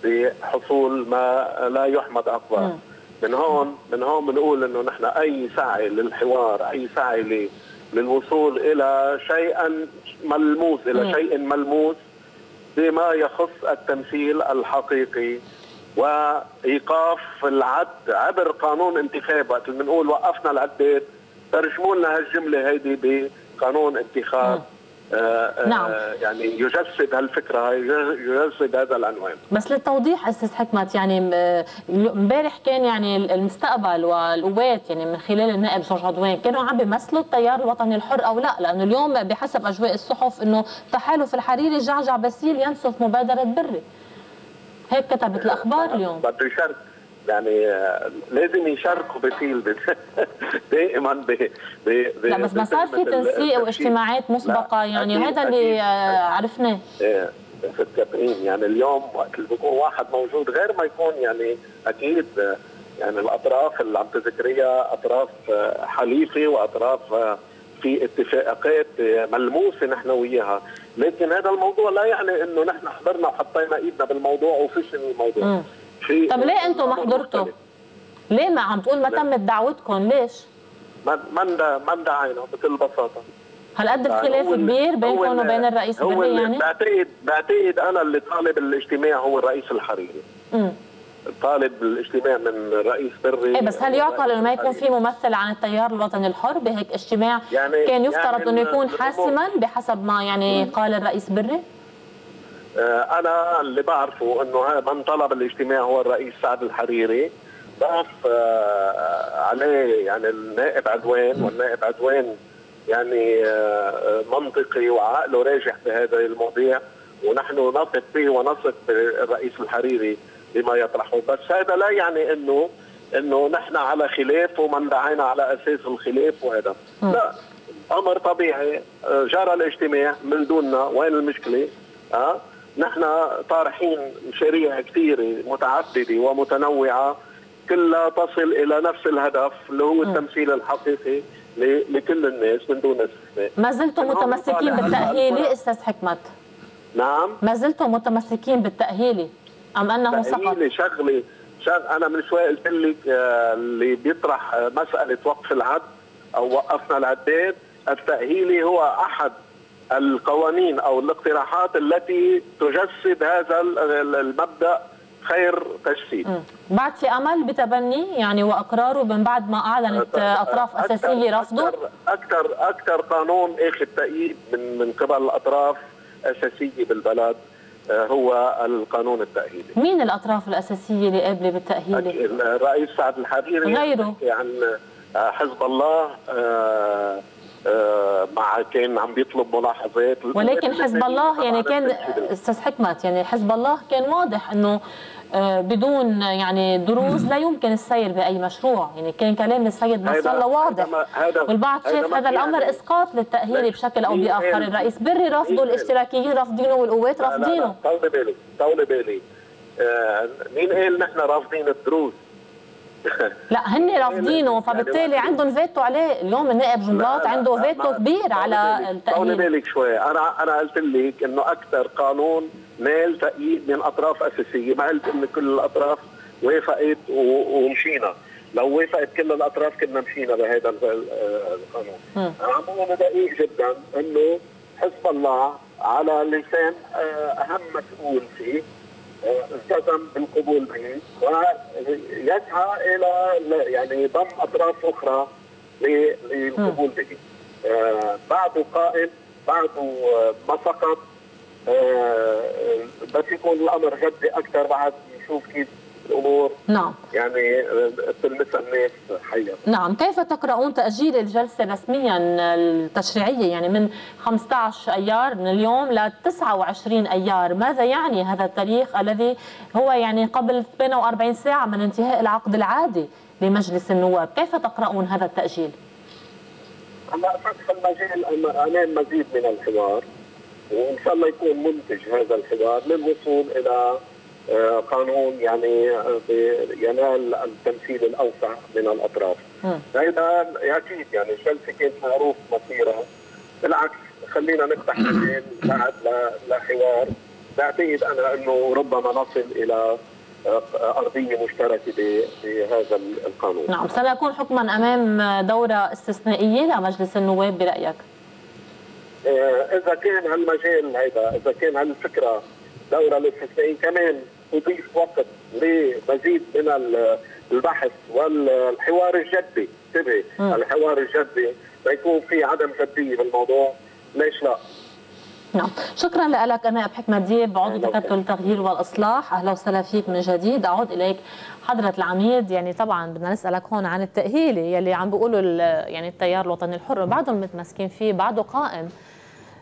C: بحصول ما لا يحمد اقواه من هون من هون بنقول انه نحن اي سعي للحوار اي سعي للوصول الى شيئا ملموس الى شيء ملموس بما يخص التمثيل الحقيقي وايقاف العد عبر قانون انتخاب وقت بنقول وقفنا العداد ترجموا لنا هالجمله هيدي بقانون انتخاب آه، آه، نعم. يعني يجسد هالفكره يجسد هذا العنوان
A: بس للتوضيح استاذ حكمت يعني امبارح كان يعني المستقبل والقوات يعني من خلال النائب جورج عدوان كانوا عم بيمثلوا التيار الوطني الحر او لا لانه اليوم بحسب اجواء الصحف انه تحالف الحريري جعجع باسيل ينسف مبادره بري هيك كتبت الاخبار آه، اليوم
C: بدي شرط يعني آه، لازم يشاركوا بفيلد [LAUGHS] دائما ب ب لا بس ما صار في تنسيق
A: واجتماعات مسبقه يعني هذا اللي عرفناه
C: ايه التابعين يعني اليوم وقت اللي بيكون واحد موجود غير ما يكون يعني اكيد يعني الاطراف اللي عم تذكريها اطراف آه، حليفه واطراف آه، في اتفاقات ملموسه نحن وياها، لكن هذا الموضوع لا يعني انه نحن حضرنا وحطينا ايدنا بالموضوع وفشل الموضوع. في طب ليه انتوا ما حضرتوا؟
A: ليه ما عم تقول ما تمت دعوتكم ليش؟
C: ما ما ما دعينا بكل بساطه
A: هل قد يعني الخلاف كبير بينكم وبين الرئيس الحريري يعني؟
C: بعتقد بعتقد انا اللي طالب الاجتماع هو الرئيس الحريري امم طالب الاجتماع من رئيس بري ايه بس هل يعقل انه ما يكون في
A: ممثل عن التيار الوطني الحر بهيك اجتماع يعني كان يفترض يعني انه يكون حاسما بحسب ما يعني قال الرئيس بري؟
C: آه، انا اللي بعرفه انه من طلب الاجتماع هو الرئيس سعد الحريري ضاف آه، عليه يعني النائب عدوان والنائب عدوان يعني آه، منطقي وعقله راجح بهذا المواضيع ونحن نثق فيه ونثق بالرئيس الحريري بما يطرحه بس هذا لا يعني انه انه نحن على خلاف ومن دعينا على اساس الخلاف وهذا لا امر طبيعي جرى الاجتماع من دوننا وين المشكله ها أه؟ نحن طارحين مشاريع كثيره متعدده ومتنوعه كلها تصل الى نفس الهدف اللي هو التمثيل الحقيقي لكل الناس من دون استثناء ما زلتم
A: متمسكين بالتاهيلي استاذ حكمت نعم ما زلتم متمسكين بالتاهيلي ام انه سقط
C: شغله شغل انا من شوي قلت لك آه، اللي بيطرح مساله وقف العد او وقفنا العداد التاهيلي هو احد القوانين او الاقتراحات التي تجسد هذا المبدا خير تجسيد
A: بعد في امل بتبني يعني واقراره من بعد ما اعلنت اطراف اساسيه رفضه اكثر
C: اكثر اكثر قانون اخذ تأييد من من قبل اطراف اساسيه بالبلد آه، هو القانون التأهيلي
A: مين الأطراف الأساسية اللي قابلة بالتأهيلي؟
C: الرئيس سعد الحريري غيره يعني حزب الله آه، آه، مع كان عم بيطلب ملاحظات ولكن حزب الله يعني كان
A: استاذ حكمت يعني حزب الله كان واضح انه آه، بدون يعني دروز لا يمكن السير باي مشروع يعني كان كلام السيد نصر الله واضح والبعض شاف هذا, الامر الامر يعني- اسقاط للتاهيل بشكل او باخر الرئيس بري رفضه الاشتراكيين رافضينه والقوات رافضينه طولي بالك طولي
C: بالك آه، مين قال نحن رافضين الدروز
A: لا هن رافضينه فبالتالي عندهم فيتو عليه اليوم النائب جنبلاط عنده فيتو كبير على التأييد
C: بالك شوي انا انا قلت لك انه اكثر قانون نال تأييد من اطراف اساسيه ما قلت انه كل الاطراف وافقت ومشينا لو وافقت كل الاطراف كنا مشينا بهذا القانون انا عم دقيق جدا انه حزب الله على لسان اهم مسؤول فيه التزم بالقبول به ويسعى الى يعني ضم اطراف اخرى للقبول به. آه، بعده قائم، بعده آه، ما آه، سقط بس يكون الامر جدي اكثر بعد نشوف كيف الامور نعم يعني تلمسها الناس
A: حيا نعم كيف تقرؤون تاجيل الجلسه رسميا التشريعيه يعني من 15 ايار من اليوم ل 29 ايار ماذا يعني هذا التاريخ الذي هو يعني قبل 48 ساعه من انتهاء العقد العادي لمجلس النواب كيف تقرؤون هذا التاجيل؟
C: هلا فتح المجال امام مزيد من الحوار وان شاء الله يكون منتج هذا الحوار للوصول الى آه، قانون يعني آه، ينال التمثيل الاوسع من الاطراف. هذا اكيد يعني تشيلسي كانت معروف مصيره بالعكس خلينا نفتح مجال [COUGHS] بعد لحوار بعتقد انا انه ربما نصل الى آه، ارضيه مشتركه بهذا القانون. نعم
A: سنكون حكما امام دوره استثنائيه لمجلس النواب برايك؟
C: اذا كان هالمجال هذا اذا كان هالفكره الدوره الاستثنائيه كمان تضيف وقت لمزيد من البحث والحوار الجدي انتبهي الحوار الجدي ليكون في عدم جديه بالموضوع ليش لا؟
A: نعم شكرا لك انا حكمة ديب عضو تكتل التغيير والإصلاح أهلا وسهلا فيك من جديد أعود إليك حضرة العميد يعني طبعا بدنا نسألك هون عن التأهيل يلي عم بيقولوا يعني التيار الوطني الحر بعضهم متمسكين فيه بعضه قائم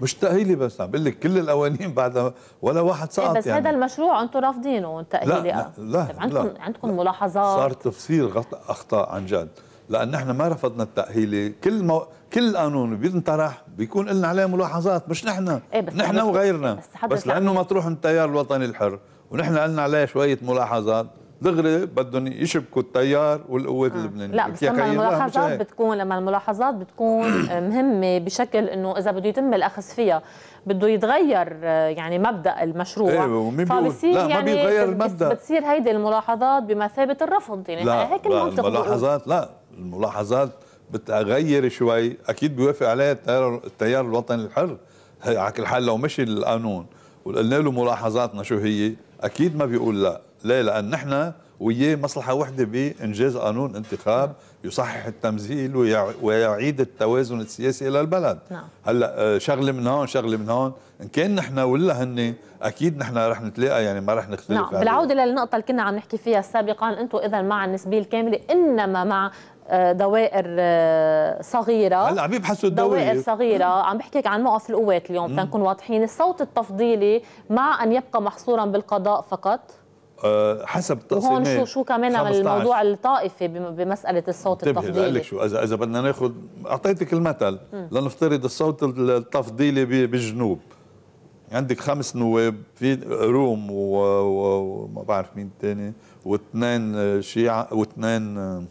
D: مش تأهيلي بس عم بقول لك كل القوانين بعدها ولا واحد إيه، سقط بس يعني. هذا
A: المشروع انتم رافضينه تأهيلي آه. لا لا, لا طيب، عندكم لا عندكم لا ملاحظات صار
D: تفسير اخطاء عن جد لان نحن ما رفضنا التأهيلي كل مو... كل قانون بينطرح بيكون لنا عليه ملاحظات مش نحن إيه بس نحن وغيرنا بس, بس لانه مطروح من التيار الوطني الحر ونحن قلنا عليه شويه ملاحظات دغري بدهم يشبكوا التيار والقوات آه. اللبنانيه لا بس لما الملاحظات
A: بتكون لما الملاحظات بتكون آه، مهمه بشكل انه اذا بده يتم الاخذ فيها بده يتغير آه، يعني مبدا المشروع ايه فبصير لا يعني ما بيتغير المبدا بتصير هيدي الملاحظات بمثابه الرفض يعني لا هيك المنطق الملاحظات
D: لا الملاحظات بتغير شوي اكيد بيوافق عليها التيار, التيار الوطني الحر على كل حال لو مشي القانون وقلنا له ملاحظاتنا شو هي اكيد ما بيقول لا ليه؟ لأن نحن وياه مصلحة وحدة بإنجاز قانون انتخاب يصحح التمثيل ويعيد التوازن السياسي إلى البلد نعم. هلا آه، شغلة من هون شغلة من هون إن كان نحن ولا هن أكيد نحن رح نتلاقى يعني ما رح نختلف نعم بالعودة
A: للنقطة اللي كنا عم نحكي فيها سابقا أنتم إذا مع النسبية الكاملة إنما مع آه، دوائر آه، صغيرة هلا عم يبحثوا الدوائر دوائر صغيرة عم بحكيك عن موقف القوات اليوم تنكون واضحين الصوت التفضيلي مع أن يبقى محصورا بالقضاء فقط
D: آه، حسب التقسيمات هون شو شو كمان الموضوع
A: الطائفي بمساله الصوت التفضيلي لك شو
D: اذا اذا بدنا ناخذ اعطيتك المثل لنفترض الصوت التفضيلي بالجنوب عندك خمس نواب في روم وما بعرف مين الثاني واثنين شيعة واثنين آه،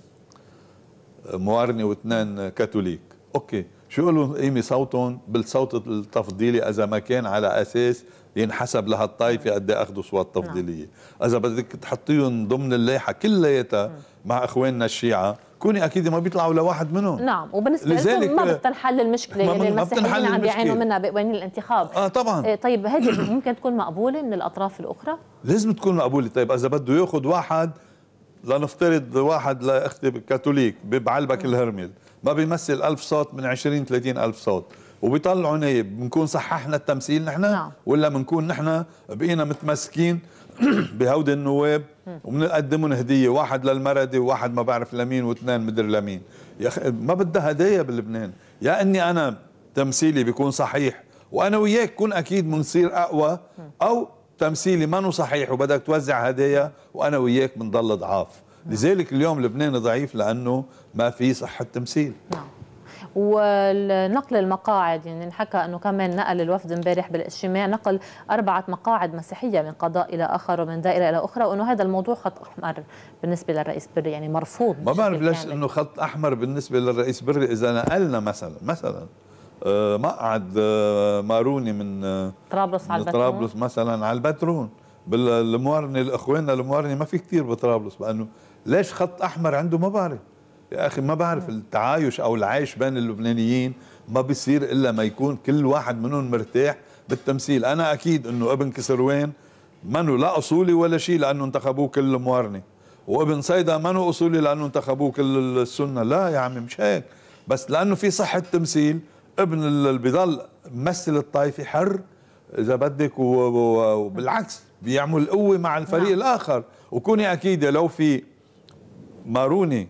D: موارنه واثنين كاثوليك اوكي شو لهم قيمه صوتهم بالصوت التفضيلي اذا ما كان على اساس ينحسب لهالطائفه قد ايه اخذوا صوت نعم. تفضيليه، اذا بدك تحطيهم ضمن اللايحه كلياتها مع اخواننا الشيعه كوني اكيد ما بيطلعوا لواحد منهم نعم
A: وبالنسبه لذلك ما بتنحل المشكله اللي يعني المسيحيين عم بيعانوا منها بين الانتخاب اه طبعا آه، طيب هذه [COUGHS] ممكن تكون مقبوله من الاطراف الاخرى
D: لازم تكون مقبوله طيب اذا بده ياخذ واحد لنفترض واحد لاختي كاثوليك بعلبك الهرمل ما بيمثل ألف صوت من 20 ثلاثين ألف صوت وبيطلعوا نايب بنكون صححنا التمثيل نحن نعم. ولا بنكون نحن بقينا متمسكين [CLEARS THROAT] بهودي النواب وبنقدمهم هديه واحد للمردة وواحد ما بعرف لمين واثنين مدري لمين يا اخي ما بدها هدايا بلبنان يا اني انا تمثيلي بيكون صحيح وانا وياك كون اكيد بنصير اقوى او تمثيلي ما صحيح وبدك توزع هدايا وانا وياك بنضل ضعاف نعم. لذلك اليوم لبنان ضعيف لانه ما في صحه تمثيل نعم
A: ونقل المقاعد يعني انحكى انه كمان نقل الوفد امبارح بالاجتماع نقل اربعه مقاعد مسيحيه من قضاء الى اخر ومن دائره الى اخرى وانه هذا الموضوع خط احمر بالنسبه للرئيس بري يعني مرفوض
D: ما بعرف ليش انه خط احمر بالنسبه للرئيس بري اذا نقلنا مثلا مثلا آه، مقعد آه، ماروني من آه،
A: طرابلس على البترون طرابلس
D: مثلا على البترون بالموارنه الاخوان الموارنه ما في كثير بطرابلس لانه ليش خط احمر عنده ما بعرف يا اخي ما بعرف التعايش او العيش بين اللبنانيين ما بيصير الا ما يكون كل واحد منهم مرتاح بالتمثيل انا اكيد انه ابن كسروان منو لا اصولي ولا شيء لانه انتخبوه كل الموارنه وابن صيدا منو اصولي لانه انتخبوه كل السنه لا يا عمي مش هيك بس لانه في صحه تمثيل ابن اللي بضل ممثل الطائفه حر اذا بدك وبالعكس بيعمل قوه مع الفريق نعم. الاخر وكوني اكيد لو في ماروني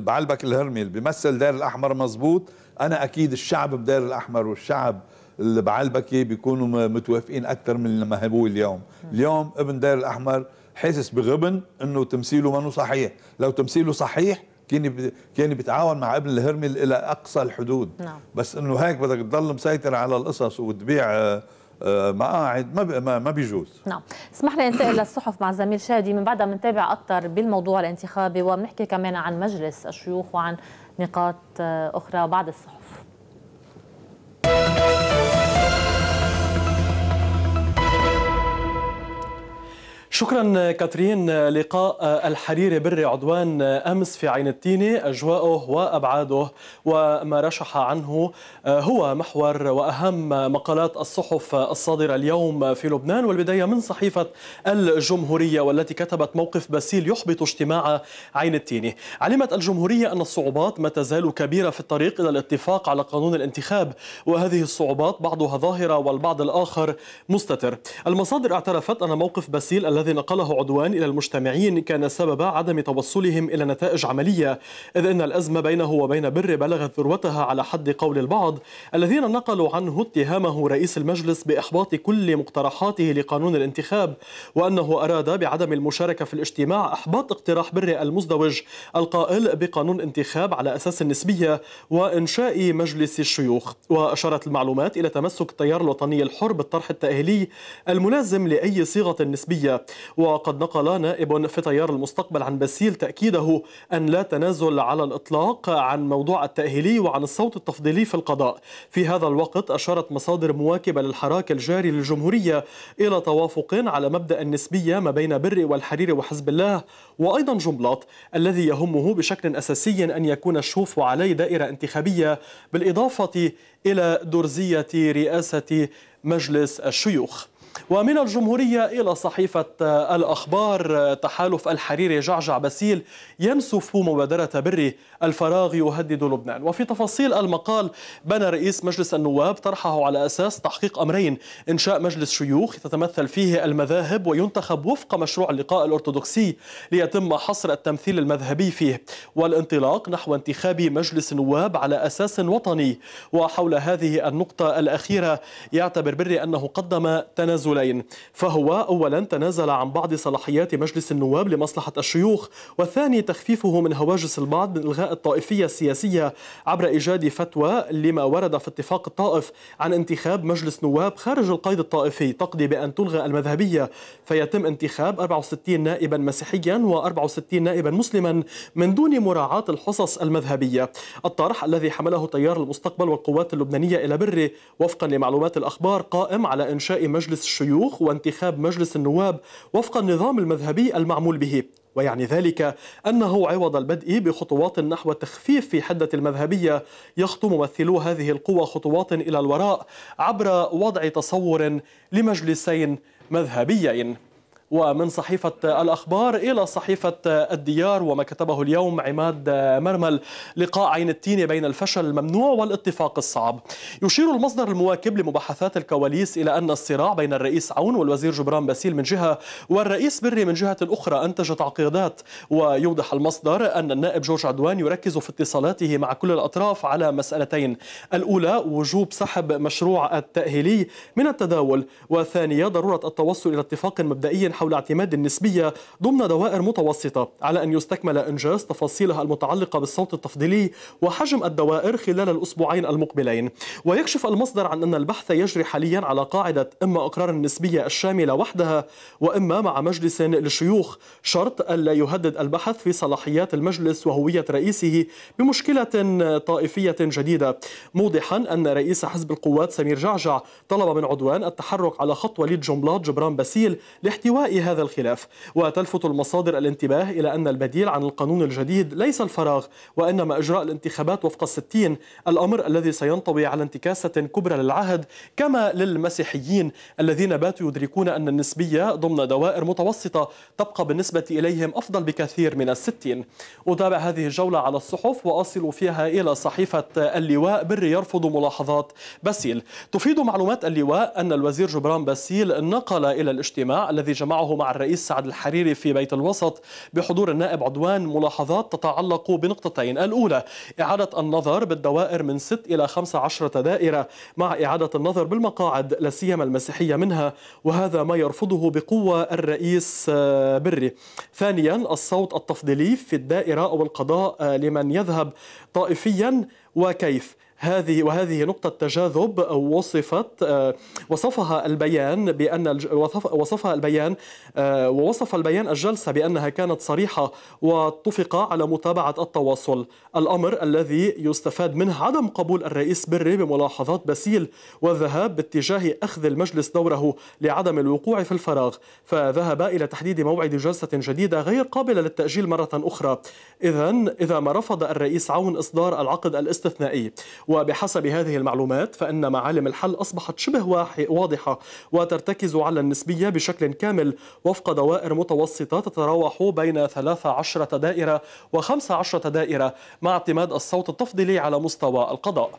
D: بعلبك الهرمل بيمثل دير الاحمر مزبوط انا اكيد الشعب بدير الاحمر والشعب اللي بعلبكي بيكونوا متوافقين اكثر من لما هبوه اليوم اليوم ابن دير الاحمر حاسس بغبن انه تمثيله منه صحيح لو تمثيله صحيح كان كان بيتعاون مع ابن الهرمل الى اقصى الحدود نعم. بس انه هيك بدك تضل مسيطر على القصص وتبيع آه، آه، مقاعد ما ما بيجوز
A: نعم اسمح لي انتقل للصحف مع الزميل شادي من بعدها بنتابع اكثر بالموضوع الانتخابي وبنحكي كمان عن مجلس الشيوخ وعن نقاط آه، اخرى بعد الصحف
B: شكرا كاترين لقاء الحريري بري عدوان امس في عين التيني اجواؤه وابعاده وما رشح عنه هو محور واهم مقالات الصحف الصادره اليوم في لبنان والبدايه من صحيفه الجمهوريه والتي كتبت موقف باسيل يحبط اجتماع عين التيني علمت الجمهوريه ان الصعوبات ما تزال كبيره في الطريق الى الاتفاق على قانون الانتخاب وهذه الصعوبات بعضها ظاهره والبعض الاخر مستتر. المصادر اعترفت ان موقف باسيل الذي الذي نقله عدوان إلى المجتمعين كان سبب عدم توصلهم إلى نتائج عملية إذ أن الأزمة بينه وبين بر بلغت ذروتها على حد قول البعض الذين نقلوا عنه اتهامه رئيس المجلس بإحباط كل مقترحاته لقانون الانتخاب وأنه أراد بعدم المشاركة في الاجتماع إحباط اقتراح بر المزدوج القائل بقانون انتخاب على أساس النسبية وإنشاء مجلس الشيوخ وأشارت المعلومات إلى تمسك التيار الوطني الحر بالطرح التأهيلي الملازم لأي صيغة نسبية وقد نقل نائب في تيار المستقبل عن باسيل تأكيده أن لا تنازل على الإطلاق عن موضوع التأهيلي وعن الصوت التفضيلي في القضاء في هذا الوقت أشارت مصادر مواكبة للحراك الجاري للجمهورية إلى توافق على مبدأ النسبية ما بين بر والحرير وحزب الله وأيضا جملات الذي يهمه بشكل أساسي أن يكون الشوف عليه دائرة انتخابية بالإضافة إلى درزية رئاسة مجلس الشيوخ ومن الجمهورية إلى صحيفة آه، الأخبار آه، تحالف الحريري جعجع بسيل ينسف مبادرة بري الفراغ يهدد لبنان وفي تفاصيل المقال بنى رئيس مجلس النواب طرحه على أساس تحقيق أمرين إنشاء مجلس شيوخ تتمثل فيه المذاهب وينتخب وفق مشروع اللقاء الأرثوذكسي ليتم حصر التمثيل المذهبي فيه والانطلاق نحو انتخاب مجلس نواب على أساس وطني وحول هذه النقطة الأخيرة يعتبر بري أنه قدم تنازلات الأمرين فهو أولا تنازل عن بعض صلاحيات مجلس النواب لمصلحة الشيوخ والثاني تخفيفه من هواجس البعض من إلغاء الطائفية السياسية عبر إيجاد فتوى لما ورد في اتفاق الطائف عن انتخاب مجلس نواب خارج القيد الطائفي تقضي بأن تلغى المذهبية فيتم انتخاب 64 نائبا مسيحيا و64 نائبا مسلما من دون مراعاة الحصص المذهبية الطرح الذي حمله تيار المستقبل والقوات اللبنانية إلى بره وفقا لمعلومات الأخبار قائم على إنشاء مجلس الشيوخ الشيوخ وانتخاب مجلس النواب وفق النظام المذهبي المعمول به ويعني ذلك أنه عوض البدء بخطوات نحو التخفيف في حدة المذهبية يخطو ممثلو هذه القوى خطوات إلى الوراء عبر وضع تصور لمجلسين مذهبيين ومن صحيفة الأخبار إلى صحيفة الديار وما كتبه اليوم عماد مرمل لقاء عين التين بين الفشل الممنوع والاتفاق الصعب يشير المصدر المواكب لمباحثات الكواليس إلى أن الصراع بين الرئيس عون والوزير جبران باسيل من جهة والرئيس بري من جهة أخرى أنتج تعقيدات ويوضح المصدر أن النائب جورج عدوان يركز في اتصالاته مع كل الأطراف على مسألتين الأولى وجوب سحب مشروع التأهيلي من التداول والثانية ضرورة التوصل إلى اتفاق مبدئي حول اعتماد النسبية ضمن دوائر متوسطة على أن يستكمل إنجاز تفاصيلها المتعلقة بالصوت التفضيلي وحجم الدوائر خلال الأسبوعين المقبلين ويكشف المصدر عن أن البحث يجري حاليا على قاعدة إما إقرار النسبية الشاملة وحدها وإما مع مجلس للشيوخ شرط ألا يهدد البحث في صلاحيات المجلس وهوية رئيسه بمشكلة طائفية جديدة موضحا أن رئيس حزب القوات سمير جعجع طلب من عدوان التحرك على خط وليد للجملات جبران باسيل لاحتواء هذا الخلاف وتلفت المصادر الانتباه إلى أن البديل عن القانون الجديد ليس الفراغ وإنما إجراء الانتخابات وفق الستين الأمر الذي سينطوي على انتكاسة كبرى للعهد كما للمسيحيين الذين باتوا يدركون أن النسبية ضمن دوائر متوسطة تبقى بالنسبة إليهم أفضل بكثير من الستين أتابع هذه الجولة على الصحف وأصل فيها إلى صحيفة اللواء بر يرفض ملاحظات باسيل تفيد معلومات اللواء أن الوزير جبران باسيل نقل إلى الاجتماع الذي جمعه وقعه مع الرئيس سعد الحريري في بيت الوسط بحضور النائب عدوان ملاحظات تتعلق بنقطتين الأولى إعادة النظر بالدوائر من 6 إلى 15 دائرة مع إعادة النظر بالمقاعد لا سيما المسيحية منها وهذا ما يرفضه بقوة الرئيس آه، بري ثانيا الصوت التفضيلي في الدائرة أو القضاء آه، لمن يذهب طائفيا وكيف هذه وهذه نقطة تجاذب وصفت آه، وصفها البيان بأن وصفها البيان آه، ووصف البيان الجلسة بأنها كانت صريحة واتفق على متابعة التواصل الأمر الذي يستفاد منه عدم قبول الرئيس بري بملاحظات بسيل والذهاب باتجاه أخذ المجلس دوره لعدم الوقوع في الفراغ فذهب إلى تحديد موعد جلسة جديدة غير قابلة للتأجيل مرة أخرى إذا إذا ما رفض الرئيس عون إصدار العقد الاستثنائي وبحسب هذه المعلومات فإن معالم الحل أصبحت شبه واضحة وترتكز على النسبية بشكل كامل وفق دوائر متوسطة تتراوح بين 13 دائرة و15 دائرة مع اعتماد الصوت التفضيلي على مستوى القضاء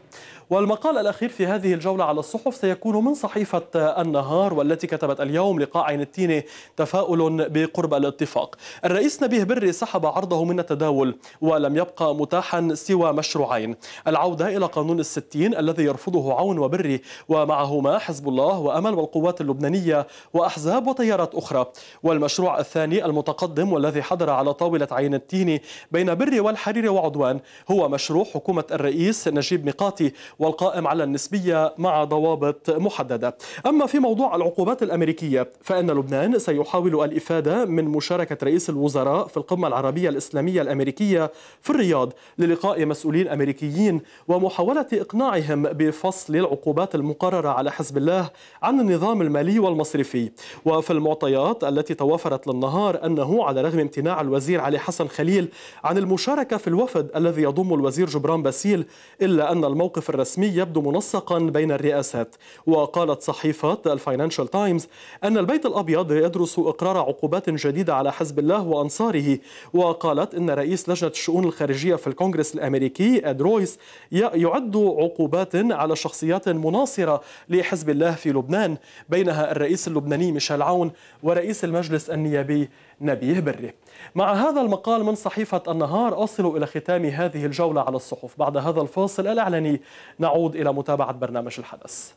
B: والمقال الأخير في هذه الجولة على الصحف سيكون من صحيفة النهار والتي كتبت اليوم لقاع عين التيني تفاؤل بقرب الاتفاق الرئيس نبيه بري سحب عرضه من التداول ولم يبقى متاحا سوى مشروعين العودة إلى قانون الستين الذي يرفضه عون وبري ومعهما حزب الله وأمل والقوات اللبنانية وأحزاب وتيارات أخرى والمشروع الثاني المتقدم والذي حضر على طاولة عين التيني بين بري والحريري وعدوان هو مشروع حكومة الرئيس نجيب ميقاتي والقائم على النسبية مع ضوابط محددة أما في موضوع العقوبات الأمريكية فإن لبنان سيحاول الإفادة من مشاركة رئيس الوزراء في القمة العربية الإسلامية الأمريكية في الرياض للقاء مسؤولين أمريكيين ومحاولة إقناعهم بفصل العقوبات المقررة على حزب الله عن النظام المالي والمصرفي وفي المعطيات التي توافرت للنهار أنه على رغم امتناع الوزير علي حسن خليل عن المشاركة في الوفد الذي يضم الوزير جبران باسيل إلا أن الموقف الرسمي رسمي يبدو منسقا بين الرئاسات وقالت صحيفة الفاينانشال تايمز أن البيت الأبيض يدرس إقرار عقوبات جديدة على حزب الله وأنصاره وقالت إن رئيس لجنة الشؤون الخارجية في الكونغرس الأمريكي أد رويس يعد عقوبات على شخصيات مناصرة لحزب الله في لبنان بينها الرئيس اللبناني ميشيل عون ورئيس المجلس النيابي نبيه بري مع هذا المقال من صحيفة النهار أصل إلى ختام هذه الجولة على الصحف بعد هذا الفاصل الإعلاني نعود إلى متابعة برنامج الحدث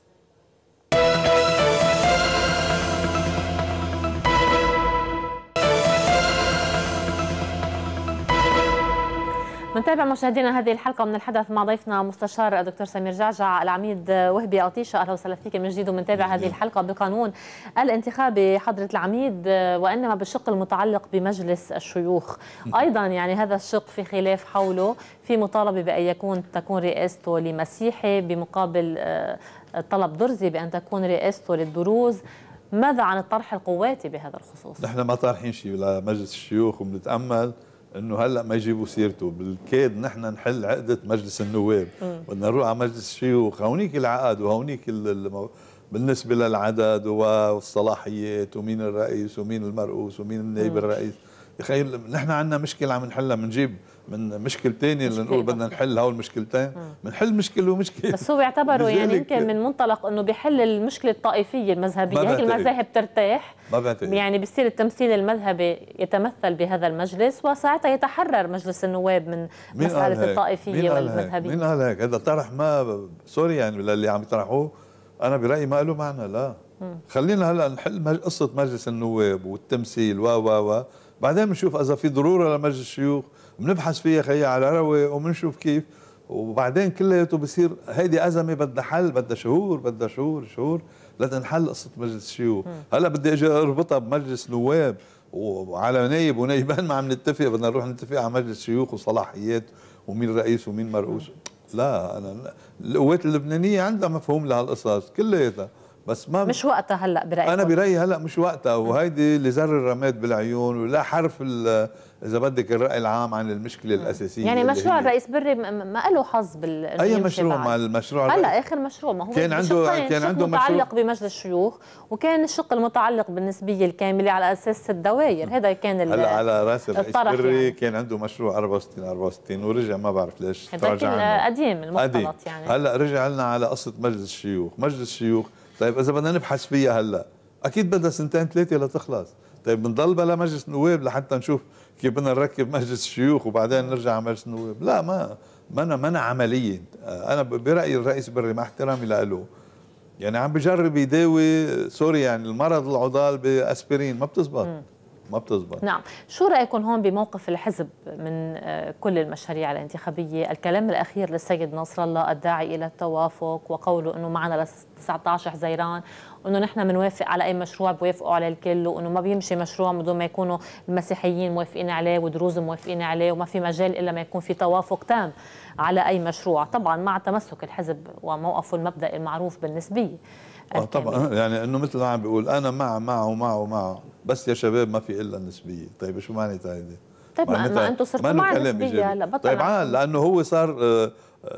A: نتابع مشاهدينا هذه الحلقة من الحدث مع ضيفنا مستشار الدكتور سمير جعجع العميد وهبي أطيشة أهلا وسهلا فيك من جديد ومنتابع هذه الحلقة بقانون الانتخابي حضرة العميد وإنما بالشق المتعلق بمجلس الشيوخ أيضا يعني هذا الشق في خلاف حوله في مطالبة بأن يكون تكون رئاسته لمسيحي بمقابل آه، طلب درزي بأن تكون رئاسته للدروز ماذا عن الطرح القواتي بهذا الخصوص؟
D: نحن ما طارحين شيء لمجلس الشيوخ وبنتأمل انه هلا ما يجيبوا سيرته بالكاد نحن نحل عقده مجلس النواب بدنا نروح على مجلس الشيوخ هونيك العقد وهونيك المو... بالنسبه للعدد والصلاحيات ومين الرئيس ومين المرؤوس ومين النائب الرئيس يا نحن عندنا مشكله عم نحلها بنجيب من من مشكلتين اللي نقول بدنا نحل هول المشكلتين بنحل مشكله ومشكله بس هو اعتبره يعني يمكن من
A: منطلق انه بحل المشكله الطائفيه المذهبيه هيك المذاهب ترتاح ما بعتقد يعني بصير التمثيل المذهبي يتمثل بهذا المجلس وساعتها يتحرر مجلس النواب من مساله الطائفيه والمذهبيه مين
D: قال هيك هذا طرح ما سوري يعني للي عم يطرحوه انا برايي ما له معنى لا مم. خلينا هلا نحل قصه مجلس النواب والتمثيل و و و بعدين بنشوف اذا في ضروره لمجلس الشيوخ وبنبحث فيها خي على روي وبنشوف كيف وبعدين كلياته بصير هيدي ازمه بدها حل بدها شهور بدها شهور شهور لتنحل قصه مجلس الشيوخ، هلا بدي اجي اربطها بمجلس نواب وعلى نايب ونايبان ما عم نتفق بدنا نروح نتفق على مجلس الشيوخ وصلاحيات ومين رئيس ومين مرؤوس لا انا القوات اللبنانيه عندها مفهوم لهالقصص كلياتها بس ما مش
A: وقتها هلا برايي
D: انا برايي هلا مش وقتها وهيدي اللي زر الرماد بالعيون ولا حرف اذا بدك الراي العام عن المشكله الاساسيه يعني مشروع الرئيس
A: بري ما له حظ بال اي مشروع مع
D: المشروع هلا
A: اخر مشروع ما هو كان عنده كان عنده مشروع متعلق بمجلس الشيوخ وكان الشق المتعلق بالنسبيه الكامله على اساس الدوائر هذا كان هلا على
D: راس الرئيس بري يعني. كان عنده مشروع 64 64 ورجع ما بعرف ليش تراجع قديم المختلط يعني هلا رجع لنا على قصه مجلس الشيوخ مجلس الشيوخ طيب اذا بدنا نبحث فيها هلا اكيد بدها سنتين ثلاثه لتخلص طيب بنضل بلا مجلس نواب لحتى نشوف كي بدنا نركب مجلس الشيوخ وبعدين نرجع على مجلس النواب لا ما ما أنا ما أنا عملية أنا برأيي الرئيس بري مع احترامي له يعني عم بجرب يداوي سوري يعني المرض العضال بأسبرين ما بتزبط ما بتزبط نعم
A: شو رأيكم هون بموقف الحزب من آه، كل المشاريع الانتخابية الكلام الأخير للسيد نصر الله الداعي إلى التوافق وقوله أنه معنا 19 حزيران انه نحن بنوافق على اي مشروع بوافقوا على الكل وانه ما بيمشي مشروع من دون ما يكونوا المسيحيين موافقين عليه ودروز موافقين عليه وما في مجال الا ما يكون في توافق تام على اي مشروع طبعا مع تمسك الحزب وموقفه المبدئي المعروف بالنسبيه
D: اه طبعا يعني انه مثل ما عم بيقول انا مع معه معه معه بس يا شباب ما في الا النسبيه طيب شو معناتها هيدي طيب ما, انتم صرتوا مع النسبيه هلا طيب عال لانه هو صار آه،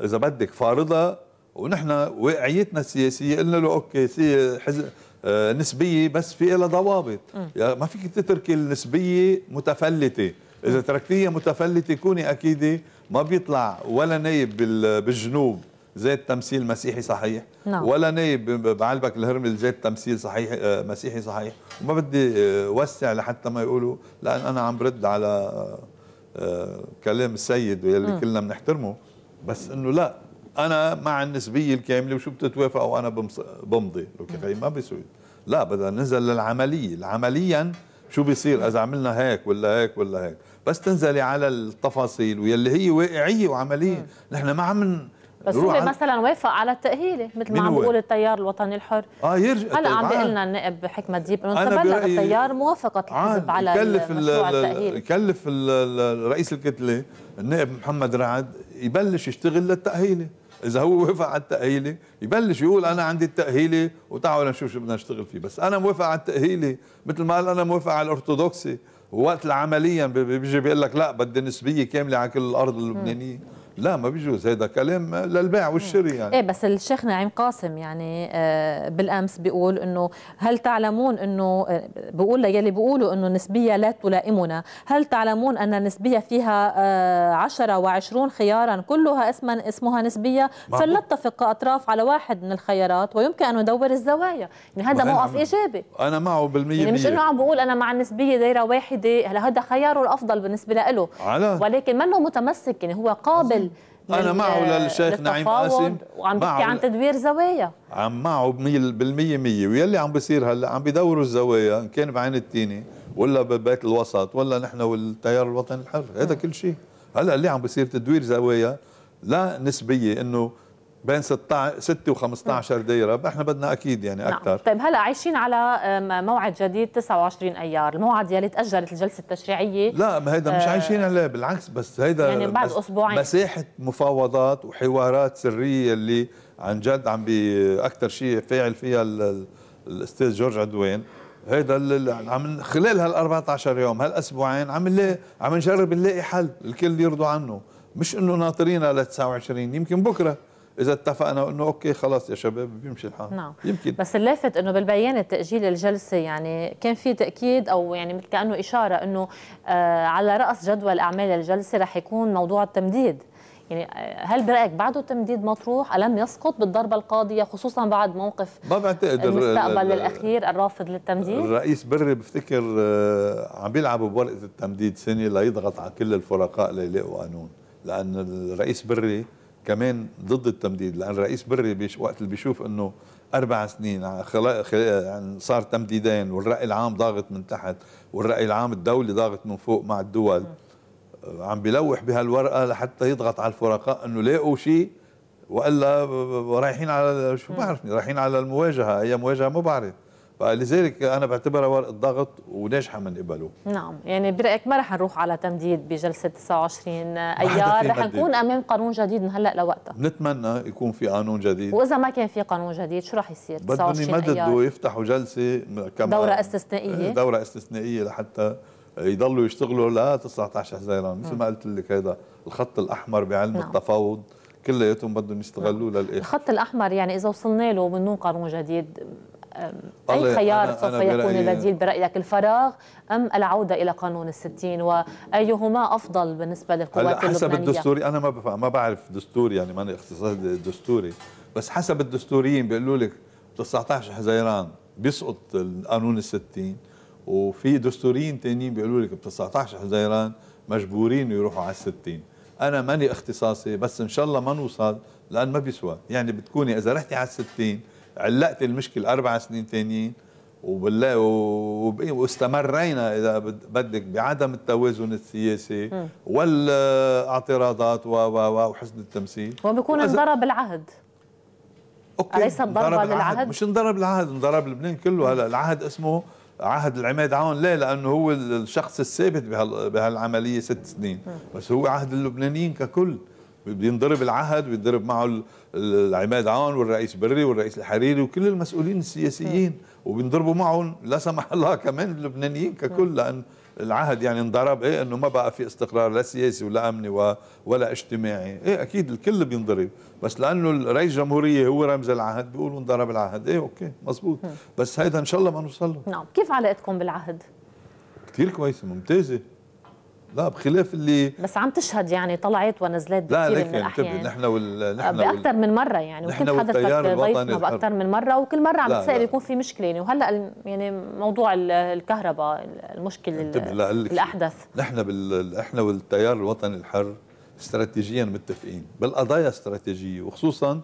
D: اذا بدك فارضه ونحن واقعيتنا السياسيه قلنا له اوكي سي حزب آه، نسبيه بس في لها ضوابط يعني ما فيك تتركي النسبيه متفلته اذا تركتيها متفلته كوني اكيده ما بيطلع ولا نايب بالجنوب زيت تمثيل مسيحي صحيح نعم. ولا نايب بعلبك الهرمل زيت تمثيل صحيح آه، مسيحي صحيح وما بدي آه، وسع لحتى ما يقولوا لان انا عم برد على كلام السيد يلي كلنا بنحترمه بس انه لا انا مع النسبيه الكامله وشو بتتوافق وانا بمضي اوكي ما بيسوي لا بدنا ننزل للعمليه عمليا شو بيصير اذا عملنا هيك ولا هيك ولا هيك بس تنزلي على التفاصيل واللي هي واقعيه وعمليه نحن ما عم بس هو مثلا
A: وافق على التأهيلة مثل ما عم بيقول التيار الوطني الحر
D: اه يرجع هلا عم طيب، بيقول آه. لنا
A: النائب حكمة ديب انه تبلغ التيار موافقة آه،
D: الحزب على يكلف التأهيل يكلف رئيس الكتلة النائب محمد رعد يبلش يشتغل للتأهيلة اذا هو وافق على التاهيله يبلش يقول انا عندي التاهيله وتعالوا نشوف شو بدنا نشتغل فيه بس انا موافق على التاهيله مثل ما قال انا موافق على الارثوذكسي ووقت عمليا بيجي بيقول لك لا بدي نسبيه كامله على كل الارض اللبنانيه لا ما بيجوز هذا كلام للبيع والشراء يعني ايه
A: بس الشيخ نعيم قاسم يعني آه، بالامس بيقول انه هل تعلمون انه آه، بيقول يلي بيقولوا انه النسبيه لا تلائمنا، هل تعلمون ان النسبيه فيها 10 آه، و20 خيارا كلها اسما اسمها نسبيه فلنتفق اطراف على واحد من الخيارات ويمكن ان ندور الزوايا، يعني هذا موقف ايجابي
D: انا معه بالمية يعني مش انه عم
A: بقول انا مع النسبيه دايره واحده هلا هذا خياره الافضل بالنسبه له ولكن منه متمسك يعني هو قابل انا معه للشيخ نعيم قاسم وعم بحكي عن تدوير زوايا
D: عم معه 100% 100 ويلي عم بيصير هلا عم بيدوروا الزوايا ان كان بعين التيني ولا ببيت الوسط ولا نحن والتيار الوطني الحر هذا كل شيء هلا اللي عم بيصير تدوير زوايا لا نسبيه انه بين 16 6 و15 ديره احنا بدنا اكيد يعني اكثر نعم. طيب
A: هلا عايشين على موعد جديد 29 ايار الموعد يلي تاجلت الجلسه التشريعيه لا ما هيدا مش آه، عايشين
D: عليه بالعكس بس هيدا يعني بعد اسبوعين مساحه مفاوضات وحوارات سريه اللي عن جد عم باكثر شيء فاعل فيها الاستاذ جورج عدوين هيدا عم خلال هال 14 يوم هالاسبوعين عم عم نجرب نلاقي حل الكل يرضوا عنه مش انه ناطرين ل 29 يمكن بكره اذا اتفقنا انه اوكي خلاص يا شباب بيمشي الحال نعم يمكن
A: بس اللافت انه بالبيان التاجيل الجلسه يعني كان في تاكيد او يعني مثل كانه اشاره انه آه على راس جدول اعمال الجلسه رح يكون موضوع التمديد يعني آه، هل برايك بعده التمديد مطروح الم يسقط بالضربه القاضيه خصوصا بعد موقف ما
D: بعتقد المستقبل
A: الاخير الرافض للتمديد الرئيس
D: بري بفتكر آه، عم بيلعب بورقه التمديد سنه ليضغط على كل الفرقاء ليلاقوا قانون لان الرئيس بري كمان ضد التمديد لان الرئيس بري بيش وقت اللي بيشوف انه اربع سنين خلا... خلا... يعني صار تمديدين والراي العام ضاغط من تحت والراي العام الدولي ضاغط من فوق مع الدول آه، عم بيلوح بهالورقه لحتى يضغط على الفرقاء انه لاقوا شيء والا رايحين على شو بعرفني رايحين على المواجهه هي مواجهه ما بعرف فلذلك انا بعتبرها ورقه ضغط وناجحه من قبله
A: نعم يعني برايك ما رح نروح على تمديد بجلسه 29 ايار رح نكون امام قانون جديد من هلا لوقتها
D: بنتمنى يكون في قانون جديد
A: واذا ما كان في قانون جديد شو رح يصير 29 ايار بدهم يمددوا
D: يفتحوا جلسه كمان دوره استثنائيه إيه، دوره استثنائيه لحتى يضلوا يشتغلوا ل 19 حزيران مثل ما قلت لك هذا الخط الاحمر بعلم نعم. التفاوض كلياتهم بدهم يشتغلوا نعم. للاخر الخط
A: الاحمر يعني اذا وصلنا له بدون قانون جديد أي خيار سوف يكون البديل برأيك الفراغ أم العودة إلى قانون الستين وأيهما أفضل بالنسبة للقوات اللبنانية حسب الدستوري
D: أنا ما بفهم ما بعرف دستوري يعني ماني اختصاص دستوري بس حسب الدستوريين بيقولوا لك 19 حزيران بيسقط قانون الستين وفي دستوريين تانيين بيقولوا لك 19 حزيران مجبورين يروحوا على الستين انا ماني اختصاصي بس ان شاء الله ما نوصل لان ما بيسوى يعني بتكوني اذا رحتي على الستين علقت المشكله اربع سنين ثانيين واستمرينا اذا بدك بعدم التوازن السياسي والاعتراضات و وحسن التمثيل وبكون انضرب
A: العهد اوكي اليس انضرب للعهد؟ مش
D: انضرب العهد انضرب لبنان كله هلا العهد اسمه عهد العماد عون ليه لانه هو الشخص الثابت بهالعمليه ست سنين بس هو عهد اللبنانيين ككل بينضرب العهد بينضرب معه العماد عون والرئيس بري والرئيس الحريري وكل المسؤولين السياسيين وبينضربوا معهم لا سمح الله [LAUGHS] كمان اللبنانيين ككل لان العهد يعني انضرب ايه انه ما بقى في استقرار لا سياسي ولا امني ولا اجتماعي ايه اكيد الكل بينضرب بس لانه رئيس الجمهوريه هو رمز العهد بيقولوا انضرب العهد ايه اوكي مزبوط بس هيدا ان شاء الله ما نوصل له
A: نعم كيف علاقتكم بالعهد
D: كثير كويسه ممتازه لا بخلاف اللي
A: بس عم تشهد يعني طلعت ونزلات كثير من الاحيان نحن
D: وال... نحن باكثر
A: من مره يعني وكنت حضرتك ضيفنا باكثر من مره وكل مره عم تسال يكون في مشكله يعني وهلا يعني موضوع الكهرباء المشكله الاحدث
D: نحن بال... نحن والتيار الوطني الحر استراتيجيا متفقين بالقضايا استراتيجيه وخصوصا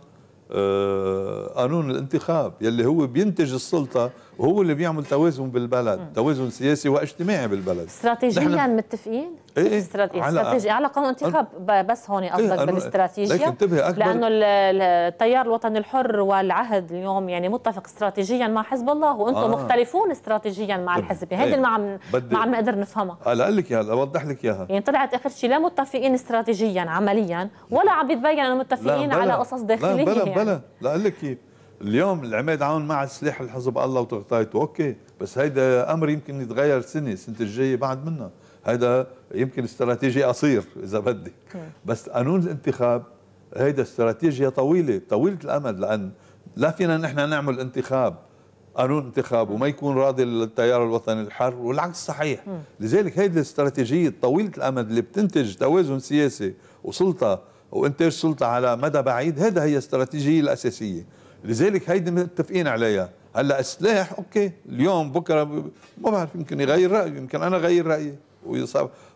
D: آه، قانون الانتخاب يلي هو بينتج السلطه وهو اللي بيعمل توازن بالبلد م. توازن سياسي واجتماعي بالبلد استراتيجيا نحن... متفقين إيه؟, إيه، استراتيجيا على... استراتيجي على
A: قانون انتخاب بس هون قصدك إيه؟ أنا... بالاستراتيجيا انتبه أكبر... لانه التيار الوطني الحر والعهد اليوم يعني متفق استراتيجيا مع حزب الله وانتم آه. مختلفون استراتيجيا مع الحزب هيدي إيه؟ ما عم ما عم نقدر نفهمها
D: اقول آه، لك اياها اوضح لك اياها
A: يعني طلعت اخر شيء لا متفقين استراتيجيا عمليا ولا عم بيتبين انه متفقين على قصص داخليه لا بلا بلا يعني.
D: لا لك كيف اليوم العماد عون مع سلاح الحزب الله وتغطيته اوكي بس هيدا امر يمكن يتغير سنه السنه الجايه بعد منها هذا يمكن استراتيجي قصير اذا بدك بس قانون الانتخاب هيدا استراتيجيه طويله طويله الامد لان لا فينا نحن نعمل انتخاب قانون انتخاب وما يكون راضي التيار الوطني الحر والعكس صحيح لذلك هيدي الاستراتيجيه طويله الامد اللي بتنتج توازن سياسي وسلطه وانتاج سلطه على مدى بعيد هذا هي الاستراتيجيه الاساسيه لذلك هيدي متفقين عليها هلا السلاح اوكي اليوم بكره ما بعرف يمكن يغير رايه يمكن انا غير رايي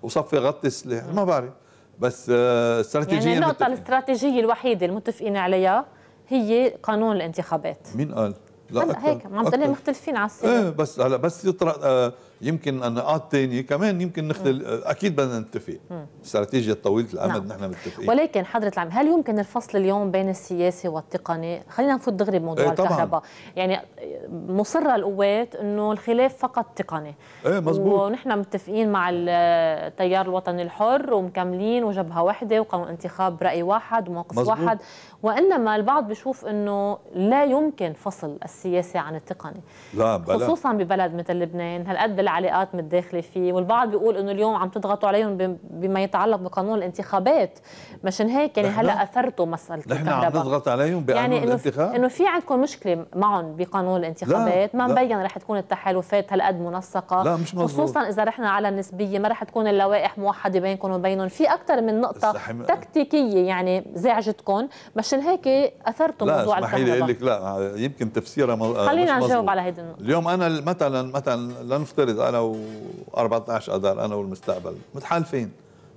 D: وصفي غطي السلاح ما بعرف بس آه، استراتيجيا يعني النقطه
A: الاستراتيجيه الوحيده المتفقين عليها هي قانون الانتخابات
D: مين قال لا هيك عم ضلنا
A: مختلفين على السيره ايه
D: بس هلا بس يطرق آه يمكن النقاط ثانيه كمان يمكن نختلف آه اكيد بدنا نتفق استراتيجيه طويله الامد نعم. نحن متفقين
A: ولكن حضره العم هل يمكن الفصل اليوم بين السياسه والتقني خلينا نفوت دغري بموضوع ايه الكهرباء يعني مصره القوات انه الخلاف فقط تقني ايه مزبوط ونحن متفقين مع التيار آه، الوطني الحر ومكملين وجبهه واحده وقانون انتخاب راي واحد وموقف مزبوط. واحد وانما البعض بشوف انه لا يمكن فصل السياسي عن التقني
D: لا بلا. خصوصا
A: ببلد مثل لبنان هالقد العلاقات متداخله فيه والبعض بيقول انه اليوم عم تضغطوا عليهم بما يتعلق بقانون الانتخابات مشان هيك يعني هلا اثرتوا مساله نحن عم نضغط
D: عليهم بقانون يعني الانتخاب انه
A: في عندكم مشكله معهم بقانون الانتخابات لا. ما مبين رح تكون التحالفات هالقد منسقه لا مش خصوصا اذا رحنا على النسبيه ما رح تكون اللوائح موحده بينكم وبينهم في اكثر من نقطه استحم... تكتيكيه يعني زعجتكم مشان هيك اثرتوا موضوع الكهرباء لا لك
D: لا يمكن تفسير كثيره مز... آه، خلينا نجاوب على هيدي النقطه اليوم انا مثلا مثلا لنفترض انا و14 اذار انا والمستقبل متحالفين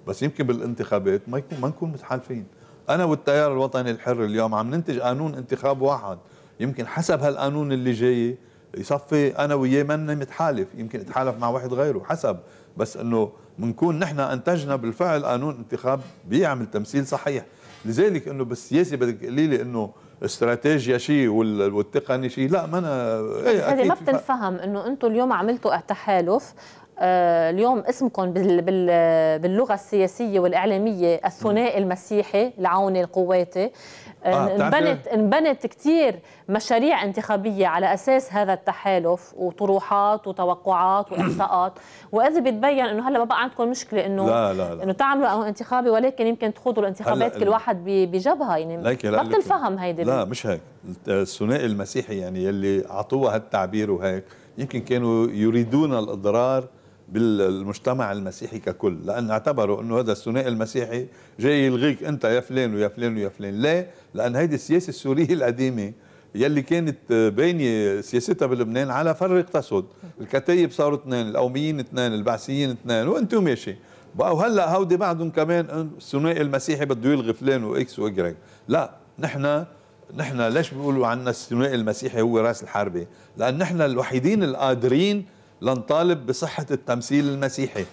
D: بس يمكن بالانتخابات ما يكون ما نكون متحالفين انا والتيار الوطني الحر اليوم عم ننتج قانون انتخاب واحد يمكن حسب هالقانون اللي جاي يصفي انا وياه من متحالف يمكن اتحالف مع واحد غيره حسب بس انه بنكون نحن انتجنا بالفعل قانون انتخاب بيعمل تمثيل صحيح لذلك انه بالسياسه بدك تقولي لي انه استراتيجيا شيء والتقني شيء لا ما انا إيه، هذه ما بتنفهم
A: انه انتم اليوم عملتوا تحالف آه، اليوم اسمكم باللغه السياسيه والاعلاميه الثنائي المسيحي العوني القواتي آه, آه، انبنت إيه؟ انبنت كثير مشاريع انتخابيه على اساس هذا التحالف وطروحات وتوقعات واحصاءات [CLEARS THROAT] واذا بتبين انه هلا ما بقى عندكم مشكله انه لا لا لا. انه تعملوا انتخابي ولكن يمكن تخوضوا الانتخابات كل واحد بجبهه يعني ما بتنفهم هيدي لا
D: مش هيك الثنائي المسيحي يعني يلي اعطوها هالتعبير وهيك يمكن كانوا يريدون الاضرار بالمجتمع المسيحي ككل لأن اعتبروا أنه هذا الثنائي المسيحي جاي يلغيك أنت يا فلان ويا فلان ويا فلان ليه؟ لأن هيدي السياسة السورية [LAUGHS] القديمة يلي كانت باينه سياستها بلبنان على فرق تسد، الكتايب صاروا اثنين، القوميين اثنين، البعثيين اثنين، وانتو ماشي، بقى وهلا هودي بعدهم كمان الثنائي المسيحي بده يلغي فلان واكس واجريك، لا نحن نحن ليش بيقولوا عنا الثنائي المسيحي هو راس الحربه؟ لان نحن الوحيدين القادرين لنطالب بصحة التمثيل المسيحي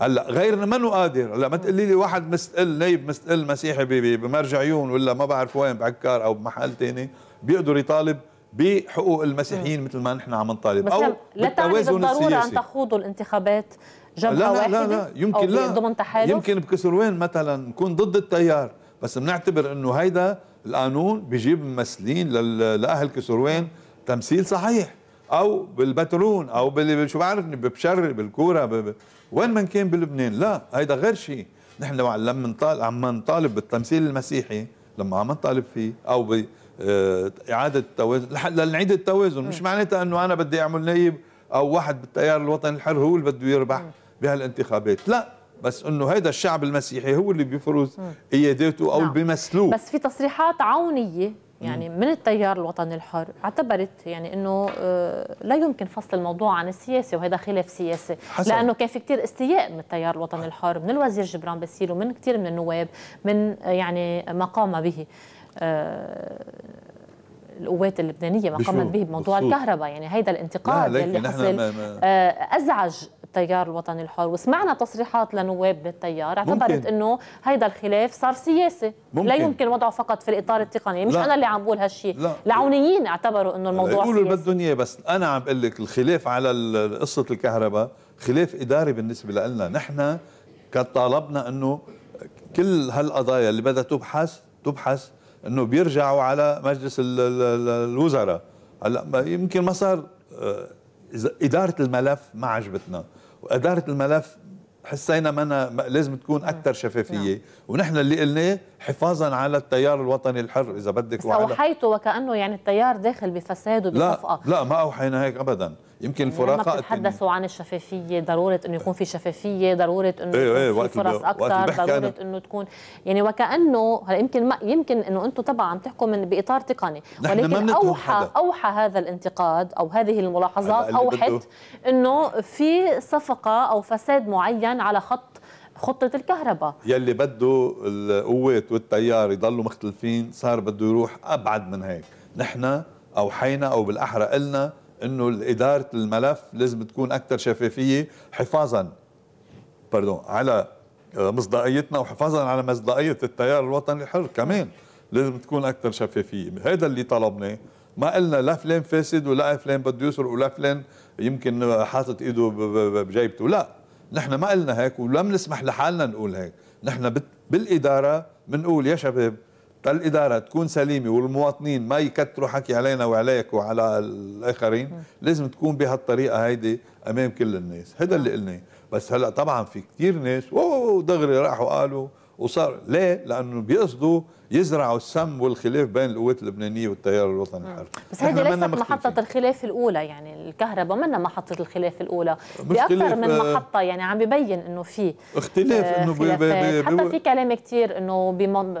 D: هلا غير ما قادر هلا ما تقولي لي واحد مستقل نايب مستقل مسيحي بمرج عيون ولا ما بعرف وين بعكار او بمحل تاني بيقدر يطالب بحقوق المسيحيين مثل ما نحن عم نطالب او لا تعني بالضروره ان
A: تخوضوا الانتخابات
C: جبهه لا لا واحده لا لا يمكن لا ضمن تحالف يمكن
D: بكسروان مثلا نكون ضد التيار بس بنعتبر انه هيدا القانون بيجيب ممثلين لاهل كسروان تمثيل صحيح او بالبترون او بال شو بعرفني ببشر بالكوره بب... وين ما كان بلبنان لا هيدا غير شيء نحن لو لما نطالب عم نطالب بالتمثيل المسيحي لما عم نطالب فيه او ب آه، اعاده التوازن لنعيد التوازن مش معناتها انه انا بدي اعمل نايب او واحد بالتيار الوطني الحر هو اللي بده يربح بهالانتخابات لا بس انه هيدا الشعب المسيحي هو اللي بيفرز اياداته او نعم. بيمثلوه بس
A: في تصريحات عونيه يعني من التيار الوطني الحر اعتبرت يعني انه آه، لا يمكن فصل الموضوع عن السياسه وهذا خلاف سياسي لانه كان في كثير استياء من التيار الوطني الحر من الوزير جبران باسيل ومن كثير من النواب من آه، يعني ما قام به آه، القوات اللبنانيه ما قامت به بموضوع الكهرباء يعني هيدا الانتقاد اللي حصل ما ما ازعج التيار الوطني الحر وسمعنا تصريحات لنواب بالتيار اعتبرت انه هيدا الخلاف صار سياسي ممكن. لا يمكن وضعه فقط في الاطار التقني مش لا. انا اللي عم بقول هالشيء العونيين اعتبروا انه الموضوع سياسي يقولوا
D: بدهم اياه بس انا عم بقول لك الخلاف على قصه الكهرباء خلاف اداري بالنسبه لنا نحن كان طالبنا انه كل هالقضايا اللي بدها تبحث تبحث انه بيرجعوا على مجلس الوزراء هلا يمكن ما صار آه، اداره الملف ما عجبتنا واداره الملف حسينا منا لازم تكون نعم. اكثر شفافيه نعم. ونحن اللي قلناه حفاظا على التيار الوطني الحر اذا بدك بس
A: وكانه يعني التيار داخل بفساد وبصفقه
D: لا لا ما اوحينا هيك ابدا يمكن الفراقه يعني
A: تحدثوا عن الشفافيه ضروره انه يكون في شفافيه ضروره انه ايه ايه في فرص اكثر ضروره انه تكون يعني وكانه هلا يمكن ما يمكن انه انتم طبعا عم تحكوا من باطار تقني ولكن اوحى حدا. اوحى هذا الانتقاد او هذه الملاحظات اوحت انه في صفقه او فساد معين على خط خطة الكهرباء
D: يلي بده القوات والتيار يضلوا مختلفين صار بده يروح أبعد من هيك نحن أوحينا أو بالأحرى قلنا انه اداره الملف لازم تكون اكثر شفافيه حفاظا باردون على آه، مصداقيتنا وحفاظا على مصداقيه التيار الوطني الحر كمان لازم تكون اكثر شفافيه هذا اللي طلبناه ما قلنا لا فلان فاسد ولا فلان بده يسرق ولا فلان يمكن حاطط ايده بجيبته لا نحن ما قلنا هيك ولم نسمح لحالنا نقول هيك نحن بالاداره بنقول يا شباب الإدارة تكون سليمة والمواطنين ما يكتروا حكي علينا وعليك وعلى الآخرين م. لازم تكون بهالطريقة هيدي أمام كل الناس هذا اللي قلناه بس هلأ طبعا في كتير ناس دغري راحوا قالوا وصار ليه لأنه بيقصدوا يزرعوا السم والخلاف بين القوات اللبنانيه والتيار الوطني الحر بس هذه ليست
A: محطه الخلاف الاولى يعني الكهرباء منا محطه الخلاف الاولى باكثر من آه، محطه يعني عم ببين انه في اختلاف آه، انه بي بي بي حتى في كلام كثير انه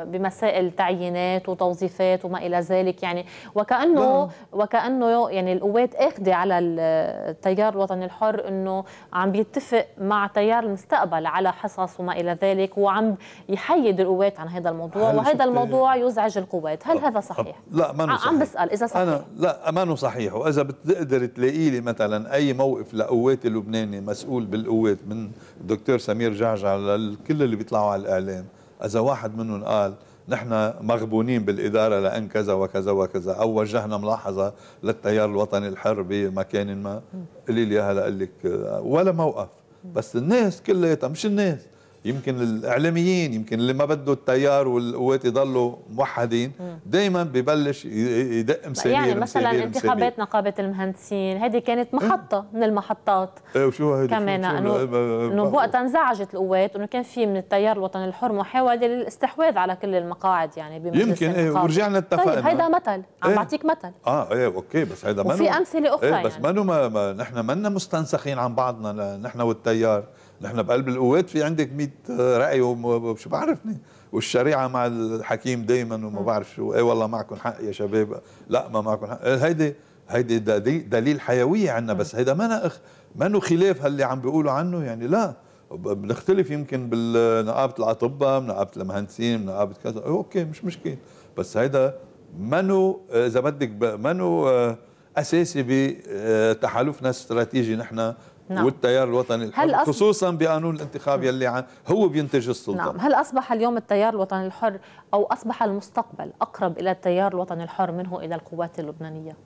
A: بمسائل تعيينات وتوظيفات وما الى ذلك يعني وكانه نعم. وكانه يعني القوات اخذه على التيار الوطني الحر انه عم بيتفق مع تيار المستقبل على حصص وما الى ذلك وعم يحيد القوات عن هذا
D: الموضوع وهذا الموضوع
A: يزعج القوات هل هذا صحيح
D: لا ما صحيح عم
A: بسال اذا صحيح انا
D: لا ما صحيح واذا بتقدر تلاقي لي مثلا اي موقف لقوات اللبناني مسؤول بالقوات من الدكتور سمير جعجع لكل اللي بيطلعوا على الاعلام اذا واحد منهم قال نحن مغبونين بالإدارة لأن كذا وكذا وكذا أو وجهنا ملاحظة للتيار الوطني الحر بمكان ما قليل يا هلا قال لك ولا موقف بس الناس كلها مش الناس يمكن الاعلاميين يمكن اللي ما بده التيار والقوات يضلوا موحدين دائما ببلش يدق مسامير يعني مثلا مسامير انتخابات
A: نقابه المهندسين هذه كانت إيه؟ محطه من المحطات
D: ايه وشو هيدي كمان انه إيه، انه
A: بوقتها انزعجت القوات انه كان في من التيار الوطني الحر محاوله للاستحواذ على كل المقاعد يعني بمجلس يمكن ايه ورجعنا اتفقنا طيب هيدا مثل عم ايه؟ بعطيك مثل
D: اه ايه اوكي بس هيدا ما وفي امثله اخرى ايه بس يعني. ما, ما نحن منا مستنسخين عن بعضنا نحن والتيار نحن بقلب القوات في عندك 100 راي وشو بعرفني والشريعه مع الحكيم دائما وما بعرف شو اي والله معكم حق يا شباب لا ما معكم حق إيه، هيدي هيدي دليل حيويه عندنا بس هيدا ما أخ ما خلاف هاللي عم بيقولوا عنه يعني لا بنختلف يمكن بنقابه الاطباء بنقابه المهندسين بنقابه كذا إيه، اوكي مش مشكله بس هيدا منو اذا بدك منو آه، اساسي بتحالفنا الاستراتيجي نحن نعم. والتيار الوطني الحر هل أصبح... خصوصا بقانون الانتخاب نعم. يلي عن... هو بينتج السلطه نعم هل
A: اصبح اليوم التيار الوطني الحر او اصبح المستقبل اقرب الى التيار الوطني الحر منه الى القوات اللبنانيه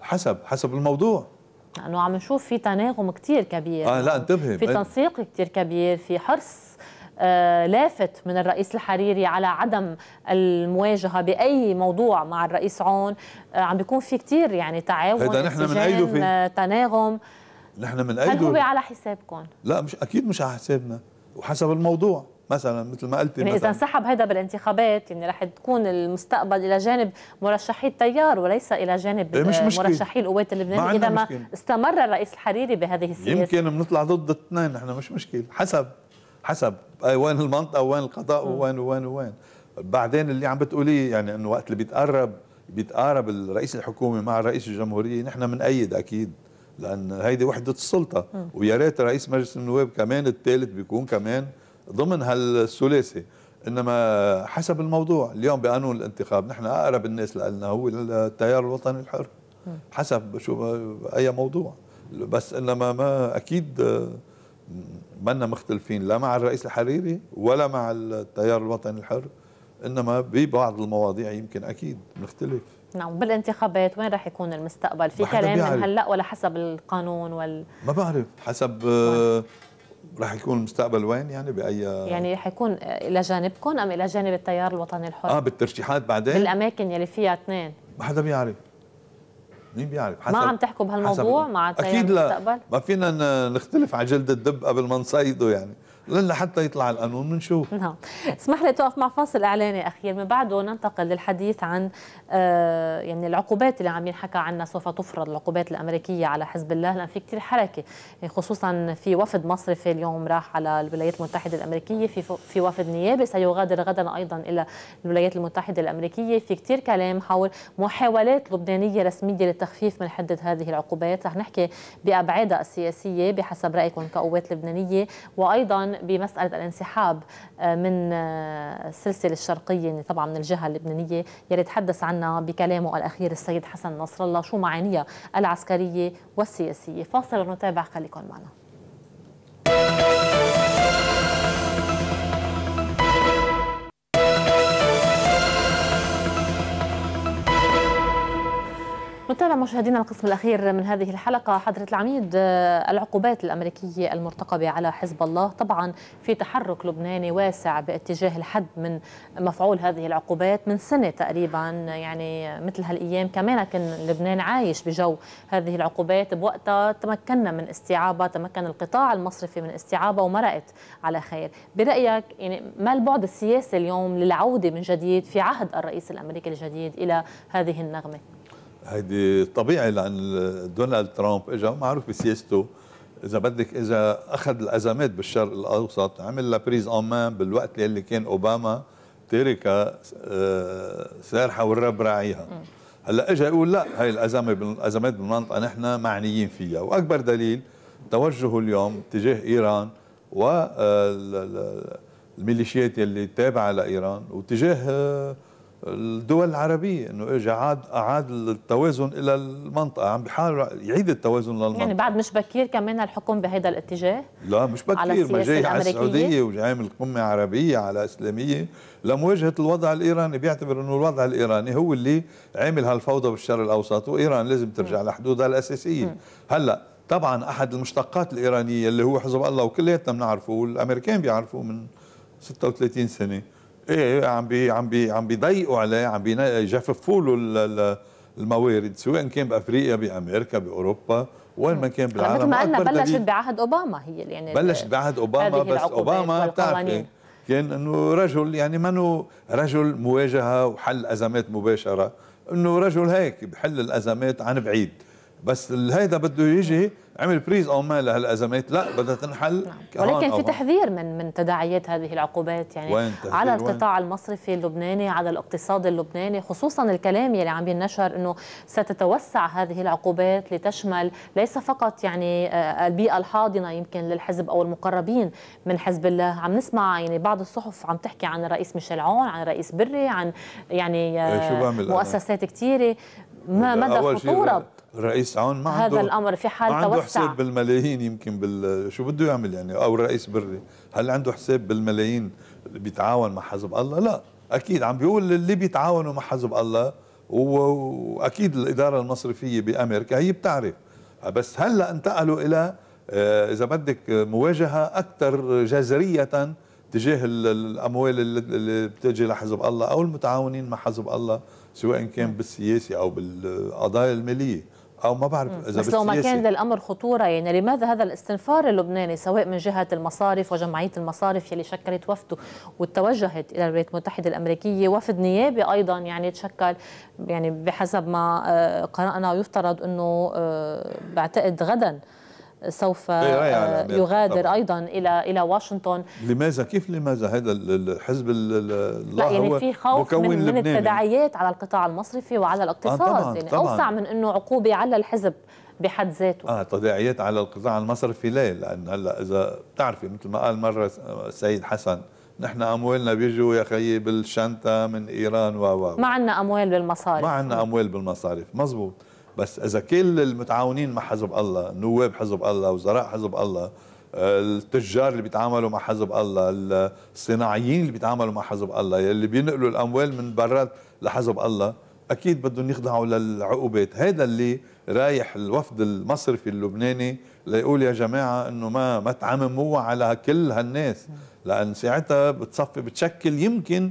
D: حسب حسب الموضوع
A: لانه يعني عم نشوف في تناغم كثير كبير اه لا انتبهي في تنسيق كثير كبير في حرص آه، لافت من الرئيس الحريري على عدم المواجهه باي موضوع مع الرئيس عون آه، عم بيكون في كثير يعني تعاون هذا نحن بنعيده تناغم
D: نحن من هل هو على
A: حسابكم؟
D: لا مش أكيد مش على حسابنا وحسب الموضوع مثلا مثل ما قلتي يعني اذا انسحب
A: هذا بالانتخابات يعني رح تكون المستقبل الى جانب مرشحي التيار وليس الى جانب
D: إيه، مش مرشحي
A: القوات اللبنانيه اذا ما مشكلة. استمر الرئيس الحريري بهذه السياسه
D: يمكن بنطلع ضد الاثنين نحن مش مشكله حسب حسب أي وين المنطقه وين القضاء وين وين وين بعدين اللي عم بتقوليه يعني انه وقت اللي بيتقرب بيتقارب الرئيس الحكومي مع رئيس الجمهوريه نحن بنأيد اكيد لان هيدي وحده السلطه ويا ريت رئيس مجلس النواب كمان الثالث بيكون كمان ضمن هالثلاثي انما حسب الموضوع اليوم بقانون الانتخاب نحن اقرب الناس لنا هو التيار الوطني الحر حسب شو اي موضوع بس انما ما اكيد منا مختلفين لا مع الرئيس الحريري ولا مع التيار الوطني الحر انما ببعض المواضيع يمكن اكيد مختلف
A: نعم بالانتخابات وين راح يكون المستقبل في كلام من هلا ولا حسب القانون وال
D: ما بعرف حسب راح رح يكون المستقبل وين يعني باي يعني
A: راح يكون الى جانبكم ام الى جانب التيار الوطني الحر؟ اه
D: بالترشيحات بعدين؟ بالاماكن
A: يلي فيها اثنين
D: ما حدا بيعرف مين بيعرف حسب ما عم تحكوا بهالموضوع مع التيار اكيد لا المستقبل؟ ما فينا نختلف على جلد الدب قبل ما نصيده يعني للا حتى يطلع القانون بنشوف نعم
A: اسمح لي توقف مع فاصل اعلاني اخير من بعده ننتقل للحديث عن آه، يعني العقوبات اللي عم ينحكى عنها سوف تفرض العقوبات الامريكيه على حزب الله لان في كثير حركه يعني خصوصا في وفد مصرفي اليوم راح على الولايات المتحده الامريكيه في في وفد نيابي سيغادر غدا ايضا الى الولايات المتحده الامريكيه في كثير كلام حول محاولات لبنانيه رسميه للتخفيف من حده هذه العقوبات رح نحكي بابعادها السياسيه بحسب رايكم كقوات لبنانيه وايضا بمساله الانسحاب آه، من السلسله آه، الشرقيه يعني طبعا من الجهه اللبنانيه يلي تحدث عنها بكلامه الاخير السيد حسن نصر الله شو معانيها العسكريه والسياسيه فاصل ونتابع خليكم معنا نتابع مشاهدينا القسم الأخير من هذه الحلقة حضرة العميد آه، العقوبات الأمريكية المرتقبة على حزب الله طبعا في تحرك لبناني واسع باتجاه الحد من مفعول هذه العقوبات من سنة تقريبا يعني مثل هالأيام كمان كان لبنان عايش بجو هذه العقوبات بوقتها تمكنا من استيعابها تمكن القطاع المصرفي من استيعابها ومرقت على خير برأيك يعني ما البعد السياسي اليوم للعودة من جديد في عهد الرئيس الأمريكي الجديد إلى هذه النغمة؟
D: هيدي طبيعي لان دونالد ترامب اجى معروف بسياسته اذا بدك اذا اخذ الازمات بالشرق الاوسط عمل لها بريز اون بالوقت اللي كان اوباما تركها آه، سارحه والرب راعيها هلا اجى يقول لا هي الازمه الازمات بالمنطقه نحن معنيين فيها واكبر دليل توجهه اليوم تجاه ايران والميليشيات آه، اللي تابعه لايران وتجاه آه، الدول العربية أنه إجا عاد أعاد التوازن إلى المنطقة عم بحاول يعيد التوازن للمنطقة يعني
A: بعد مش بكير كمان الحكم بهذا الاتجاه
D: لا مش بكير ما جاي على السعودية وعامل قمة عربية على إسلامية لمواجهة الوضع الإيراني بيعتبر أنه الوضع الإيراني هو اللي عامل هالفوضى بالشرق الأوسط وإيران لازم ترجع لحدودها الأساسية هلأ طبعا أحد المشتقات الإيرانية اللي هو حزب الله وكلياتنا بنعرفه والأمريكان بيعرفوه من 36 سنة إيه،, ايه عم بي عم بي عم بيضيقوا عليه عم بيجففوا له الموارد سواء كان بافريقيا بامريكا باوروبا وين ما كان بالعالم مثل ما قلنا بلشت
A: بعهد اوباما هي
D: يعني بلشت بعهد اوباما بس اوباما بتعرفي كان انه رجل يعني منه رجل مواجهه وحل ازمات مباشره انه رجل هيك بحل الازمات عن بعيد بس هيدا بده يجي عمل بريز او مان لهالازمات لا بدها تنحل نعم. ولكن في تحذير
A: من من تداعيات هذه العقوبات يعني على القطاع وين؟ المصرفي اللبناني على الاقتصاد اللبناني خصوصا الكلام يلي عم ينشر انه ستتوسع هذه العقوبات لتشمل ليس فقط يعني آه، البيئه الحاضنه يمكن للحزب او المقربين من حزب الله عم نسمع يعني بعض الصحف عم تحكي عن الرئيس ميشيل عون عن الرئيس بري عن يعني إيه، آه، مؤسسات كثيره ما مدى خطوره
D: الرئيس عون ما عنده هذا الامر في حال ما عنده توسع حساب بالملايين يمكن بال شو بده يعمل يعني او رئيس بري هل عنده حساب بالملايين بيتعاون مع حزب الله لا اكيد عم بيقول اللي بيتعاونوا مع حزب الله واكيد الاداره المصرفيه بامريكا هي بتعرف بس هلا انتقلوا الى آه، اذا بدك مواجهه اكثر جذريه تجاه الاموال اللي بتجي لحزب الله او المتعاونين مع حزب الله سواء كان بالسياسه او بالقضايا الماليه او ما بعرف اذا بس لو ما كان
A: للامر خطوره يعني لماذا هذا الاستنفار اللبناني سواء من جهه المصارف وجمعيه المصارف يلي شكلت وفده وتوجهت الى الولايات المتحده الامريكيه وفد نيابي ايضا يعني تشكل يعني بحسب ما آه، قرانا يفترض انه آه، بعتقد غدا سوف إيه، آه، يغادر ايضا الى الى واشنطن
D: لماذا كيف لماذا هذا الحزب الله لا يعني في خوف من, من التداعيات
A: على القطاع المصرفي وعلى آه، الاقتصاد آه طبعاً يعني طبعاً اوسع من انه عقوبه على الحزب بحد ذاته
D: اه تداعيات على القطاع المصرفي ليه؟ لان هلا اذا بتعرفي مثل ما قال مره السيد حسن نحن اموالنا بيجوا يا خيي بالشنطه من ايران و و ما
A: عندنا اموال بالمصارف ما عندنا
D: اموال بالمصارف مزبوط بس اذا كل المتعاونين مع حزب الله نواب حزب الله وزراء حزب الله التجار اللي بيتعاملوا مع حزب الله الصناعيين اللي بيتعاملوا مع حزب الله اللي بينقلوا الاموال من برات لحزب الله اكيد بدهم يخضعوا للعقوبات هذا اللي رايح الوفد المصرفي اللبناني ليقول يا جماعه انه ما ما تعمموا على كل هالناس لان ساعتها بتصفي بتشكل يمكن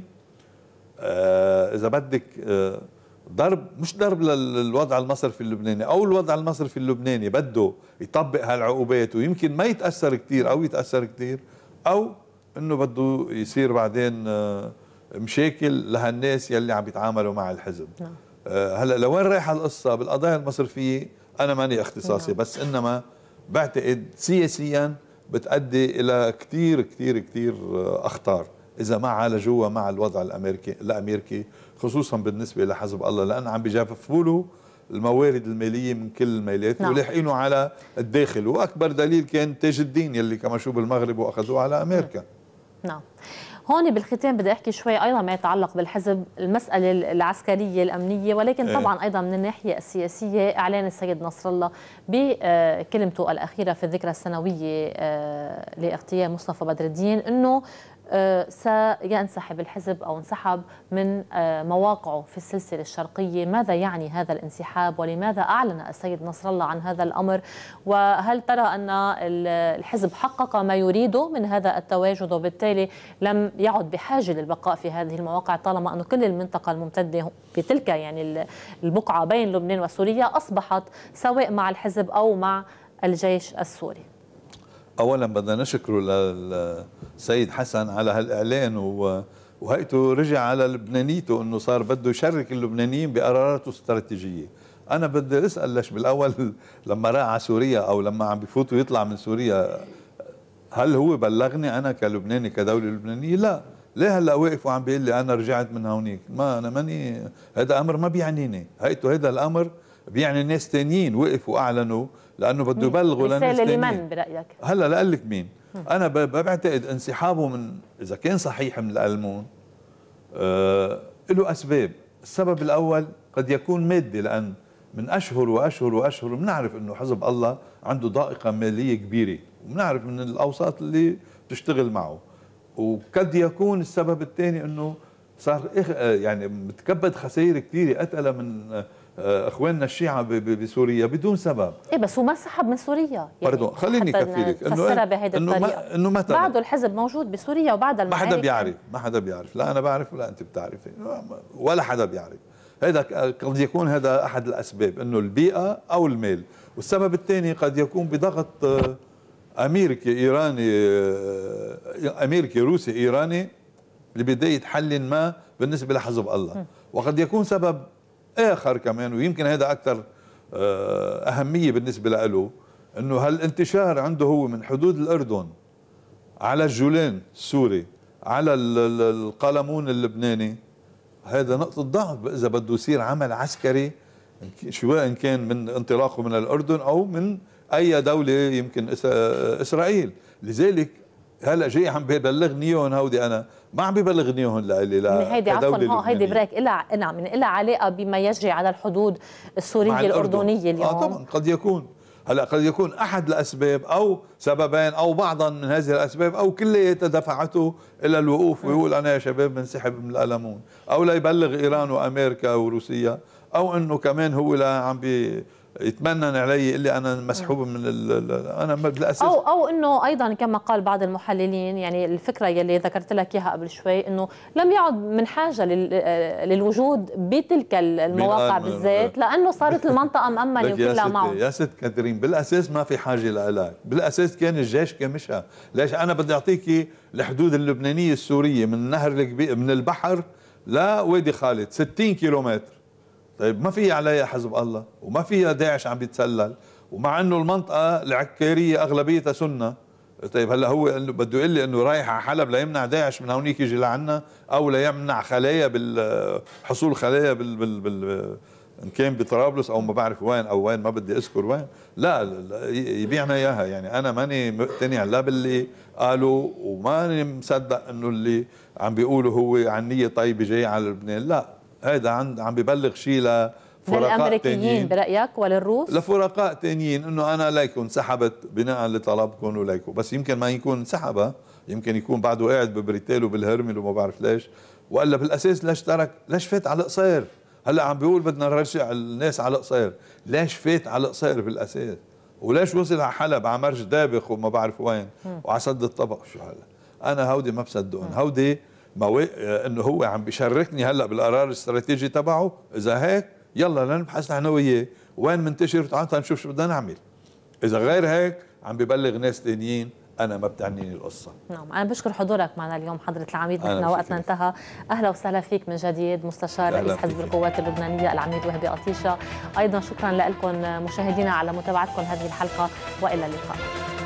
D: آه اذا بدك آه ضرب مش ضرب للوضع المصرفي اللبناني او الوضع المصرفي اللبناني بده يطبق هالعقوبات ويمكن ما يتاثر كثير او يتاثر كثير او انه بده يصير بعدين آه، مشاكل لهالناس يلي عم يتعاملوا مع الحزب نعم. آه، هلا لوين رايحه القصه بالقضايا المصرفيه انا ماني اختصاصي نعم. بس انما بعتقد سياسيا بتؤدي الى كثير كثير كثير آه، اخطار اذا ما عالجوها مع الوضع الامريكي الامريكي خصوصا بالنسبه لحزب الله لان عم بجففوا له الموارد الماليه من كل الميلات نعم. ولاحقينه على الداخل واكبر دليل كان تاج الدين يلي كمشوه بالمغرب واخذوه على امريكا
A: نعم. نعم هون بالختام بدي احكي شوي ايضا ما يتعلق بالحزب المساله العسكريه الامنيه ولكن إيه. طبعا ايضا من الناحيه السياسيه اعلان السيد نصر الله بكلمته آه، الاخيره في الذكرى السنويه آه، لاغتيال مصطفى بدر الدين انه سينسحب الحزب أو انسحب من آه، مواقعه في السلسلة الشرقية ماذا يعني هذا الانسحاب ولماذا أعلن السيد نصر الله عن هذا الأمر وهل ترى أن الحزب حقق ما يريده من هذا التواجد وبالتالي لم يعد بحاجة للبقاء في هذه المواقع طالما أن كل المنطقة الممتدة بتلك يعني البقعة بين لبنان وسوريا أصبحت سواء مع الحزب أو مع الجيش السوري
D: اولا بدنا نشكره للسيد حسن على هالاعلان وهيئته رجع على لبنانيته انه صار بده يشرك اللبنانيين بقراراته الاستراتيجيه انا بدي اسال ليش بالاول لما راح على سوريا او لما عم بفوت ويطلع من سوريا هل هو بلغني انا كلبناني كدوله لبنانيه لا ليه هلا واقف وعم بيقول لي انا رجعت من هونيك ما انا ماني هذا امر ما بيعنيني هيئته هذا الامر بيعني ناس ثانيين وقفوا اعلنوا لانه بده يبلغوا للناس رساله لمن برايك؟ هلا لقال لك مين؟ انا بعتقد انسحابه من اذا كان صحيح من الالمون آه له اسباب، السبب الاول قد يكون مادي لان من اشهر واشهر واشهر بنعرف انه حزب الله عنده ضائقه ماليه كبيره وبنعرف من الاوساط اللي بتشتغل معه وقد يكون السبب الثاني انه صار آه، يعني متكبد خسائر كثيره اتقل من آه، اخواننا الشيعه بسوريا بدون سبب
A: ايه بس هو ما سحب من سوريا يعني
D: باردون خليني لك انه بهذه انه ما انه متى بعده
A: الحزب موجود بسوريا وبعد ما حدا بيعرف
D: ما حدا بيعرف لا انا بعرف ولا انت بتعرفي ولا حدا بيعرف هذا قد يكون هذا احد الاسباب انه البيئه او المال والسبب الثاني قد يكون بضغط آه، امريكي ايراني آه، امريكي روسي ايراني لبدايه حل ما بالنسبه لحزب الله وقد يكون سبب اخر كمان ويمكن هذا اكثر آه، اهميه بالنسبه له انه هالانتشار عنده هو من حدود الاردن على الجولان السوري على القلمون اللبناني هذا نقطه ضعف اذا بده يصير عمل عسكري سواء كان من انطلاقه من الاردن او من اي دوله يمكن اسرائيل لذلك هلا جاي عم ببلغني هون هودي انا ما عم ببلغني هون لإلي لا هيدي عفوا هيدي بريك
A: إلها نعم إلها علاقه بما يجري على الحدود السوريه الاردنيه آه، اليوم اه طبعا
D: قد يكون هلا قد يكون احد الاسباب او سببين او بعضا من هذه الاسباب او كلياتها دفعته الى الوقوف ويقول انا يا شباب بنسحب من القلمون او ليبلغ ايران وامريكا وروسيا او انه كمان هو لا عم بي يتمنن علي يقول لي انا مسحوب من انا بالاساس او
A: او انه ايضا كما قال بعض المحللين يعني الفكره يلي ذكرت لك اياها قبل شوي انه لم يعد من حاجه آه، للوجود بتلك المواقع بالذات لانه صارت المنطقه مامنه وكلها معه يا
D: ست كاترين بالاساس ما في حاجه لها بالاساس كان الجيش كمشها ليش انا بدي اعطيكي الحدود اللبنانيه السوريه من النهر الكبير من البحر لوادي خالد 60 كيلومتر طيب ما في عليها حزب الله وما فيها داعش عم بيتسلل ومع انه المنطقه العكاريه اغلبيتها سنه طيب هلا هو بده يقول لي انه رايح على حلب ليمنع داعش من هونيك يجي لعنا او ليمنع خلايا بال حصول خلايا بال, بال, بال ان كان بطرابلس او ما بعرف وين او وين ما بدي اذكر وين لا, لا يبيعنا اياها يعني انا ماني مقتنع لا باللي قالوا وماني مصدق انه اللي عم بيقولوا هو عن نيه طيبه جاي على لبنان لا هذا عند عم ببلغ شيء ل للامريكيين
A: برايك وللروس؟
D: لفرقاء تانيين انه انا ليكو انسحبت بناء لطلبكم وليكو بس يمكن ما يكون سحبة يمكن يكون بعده قاعد ببريتيل وبالهرمل وما بعرف ليش والا بالاساس ليش ترك ليش فات على القصير؟ هلا عم بيقول بدنا نرجع الناس على القصير، ليش فات على القصير بالاساس؟ وليش وصل على حلب على مرج دابخ وما بعرف وين وعلى سد الطبق شو هلا؟ انا هودي ما بصدقهم، هودي ما هو آه، انه هو عم بيشركني هلا بالقرار الاستراتيجي تبعه اذا هيك يلا لنبحث نحن وياه وين منتشر تعال نشوف شو بدنا نعمل اذا غير هيك عم ببلغ ناس ثانيين انا ما بتعنيني القصه
A: نعم انا بشكر حضورك معنا اليوم حضره العميد نحن وقتنا انتهى اهلا وسهلا فيك من جديد مستشار رئيس حزب القوات اللبنانيه العميد وهبي قطيشه ايضا شكرا لكم مشاهدينا على متابعتكم هذه الحلقه والى اللقاء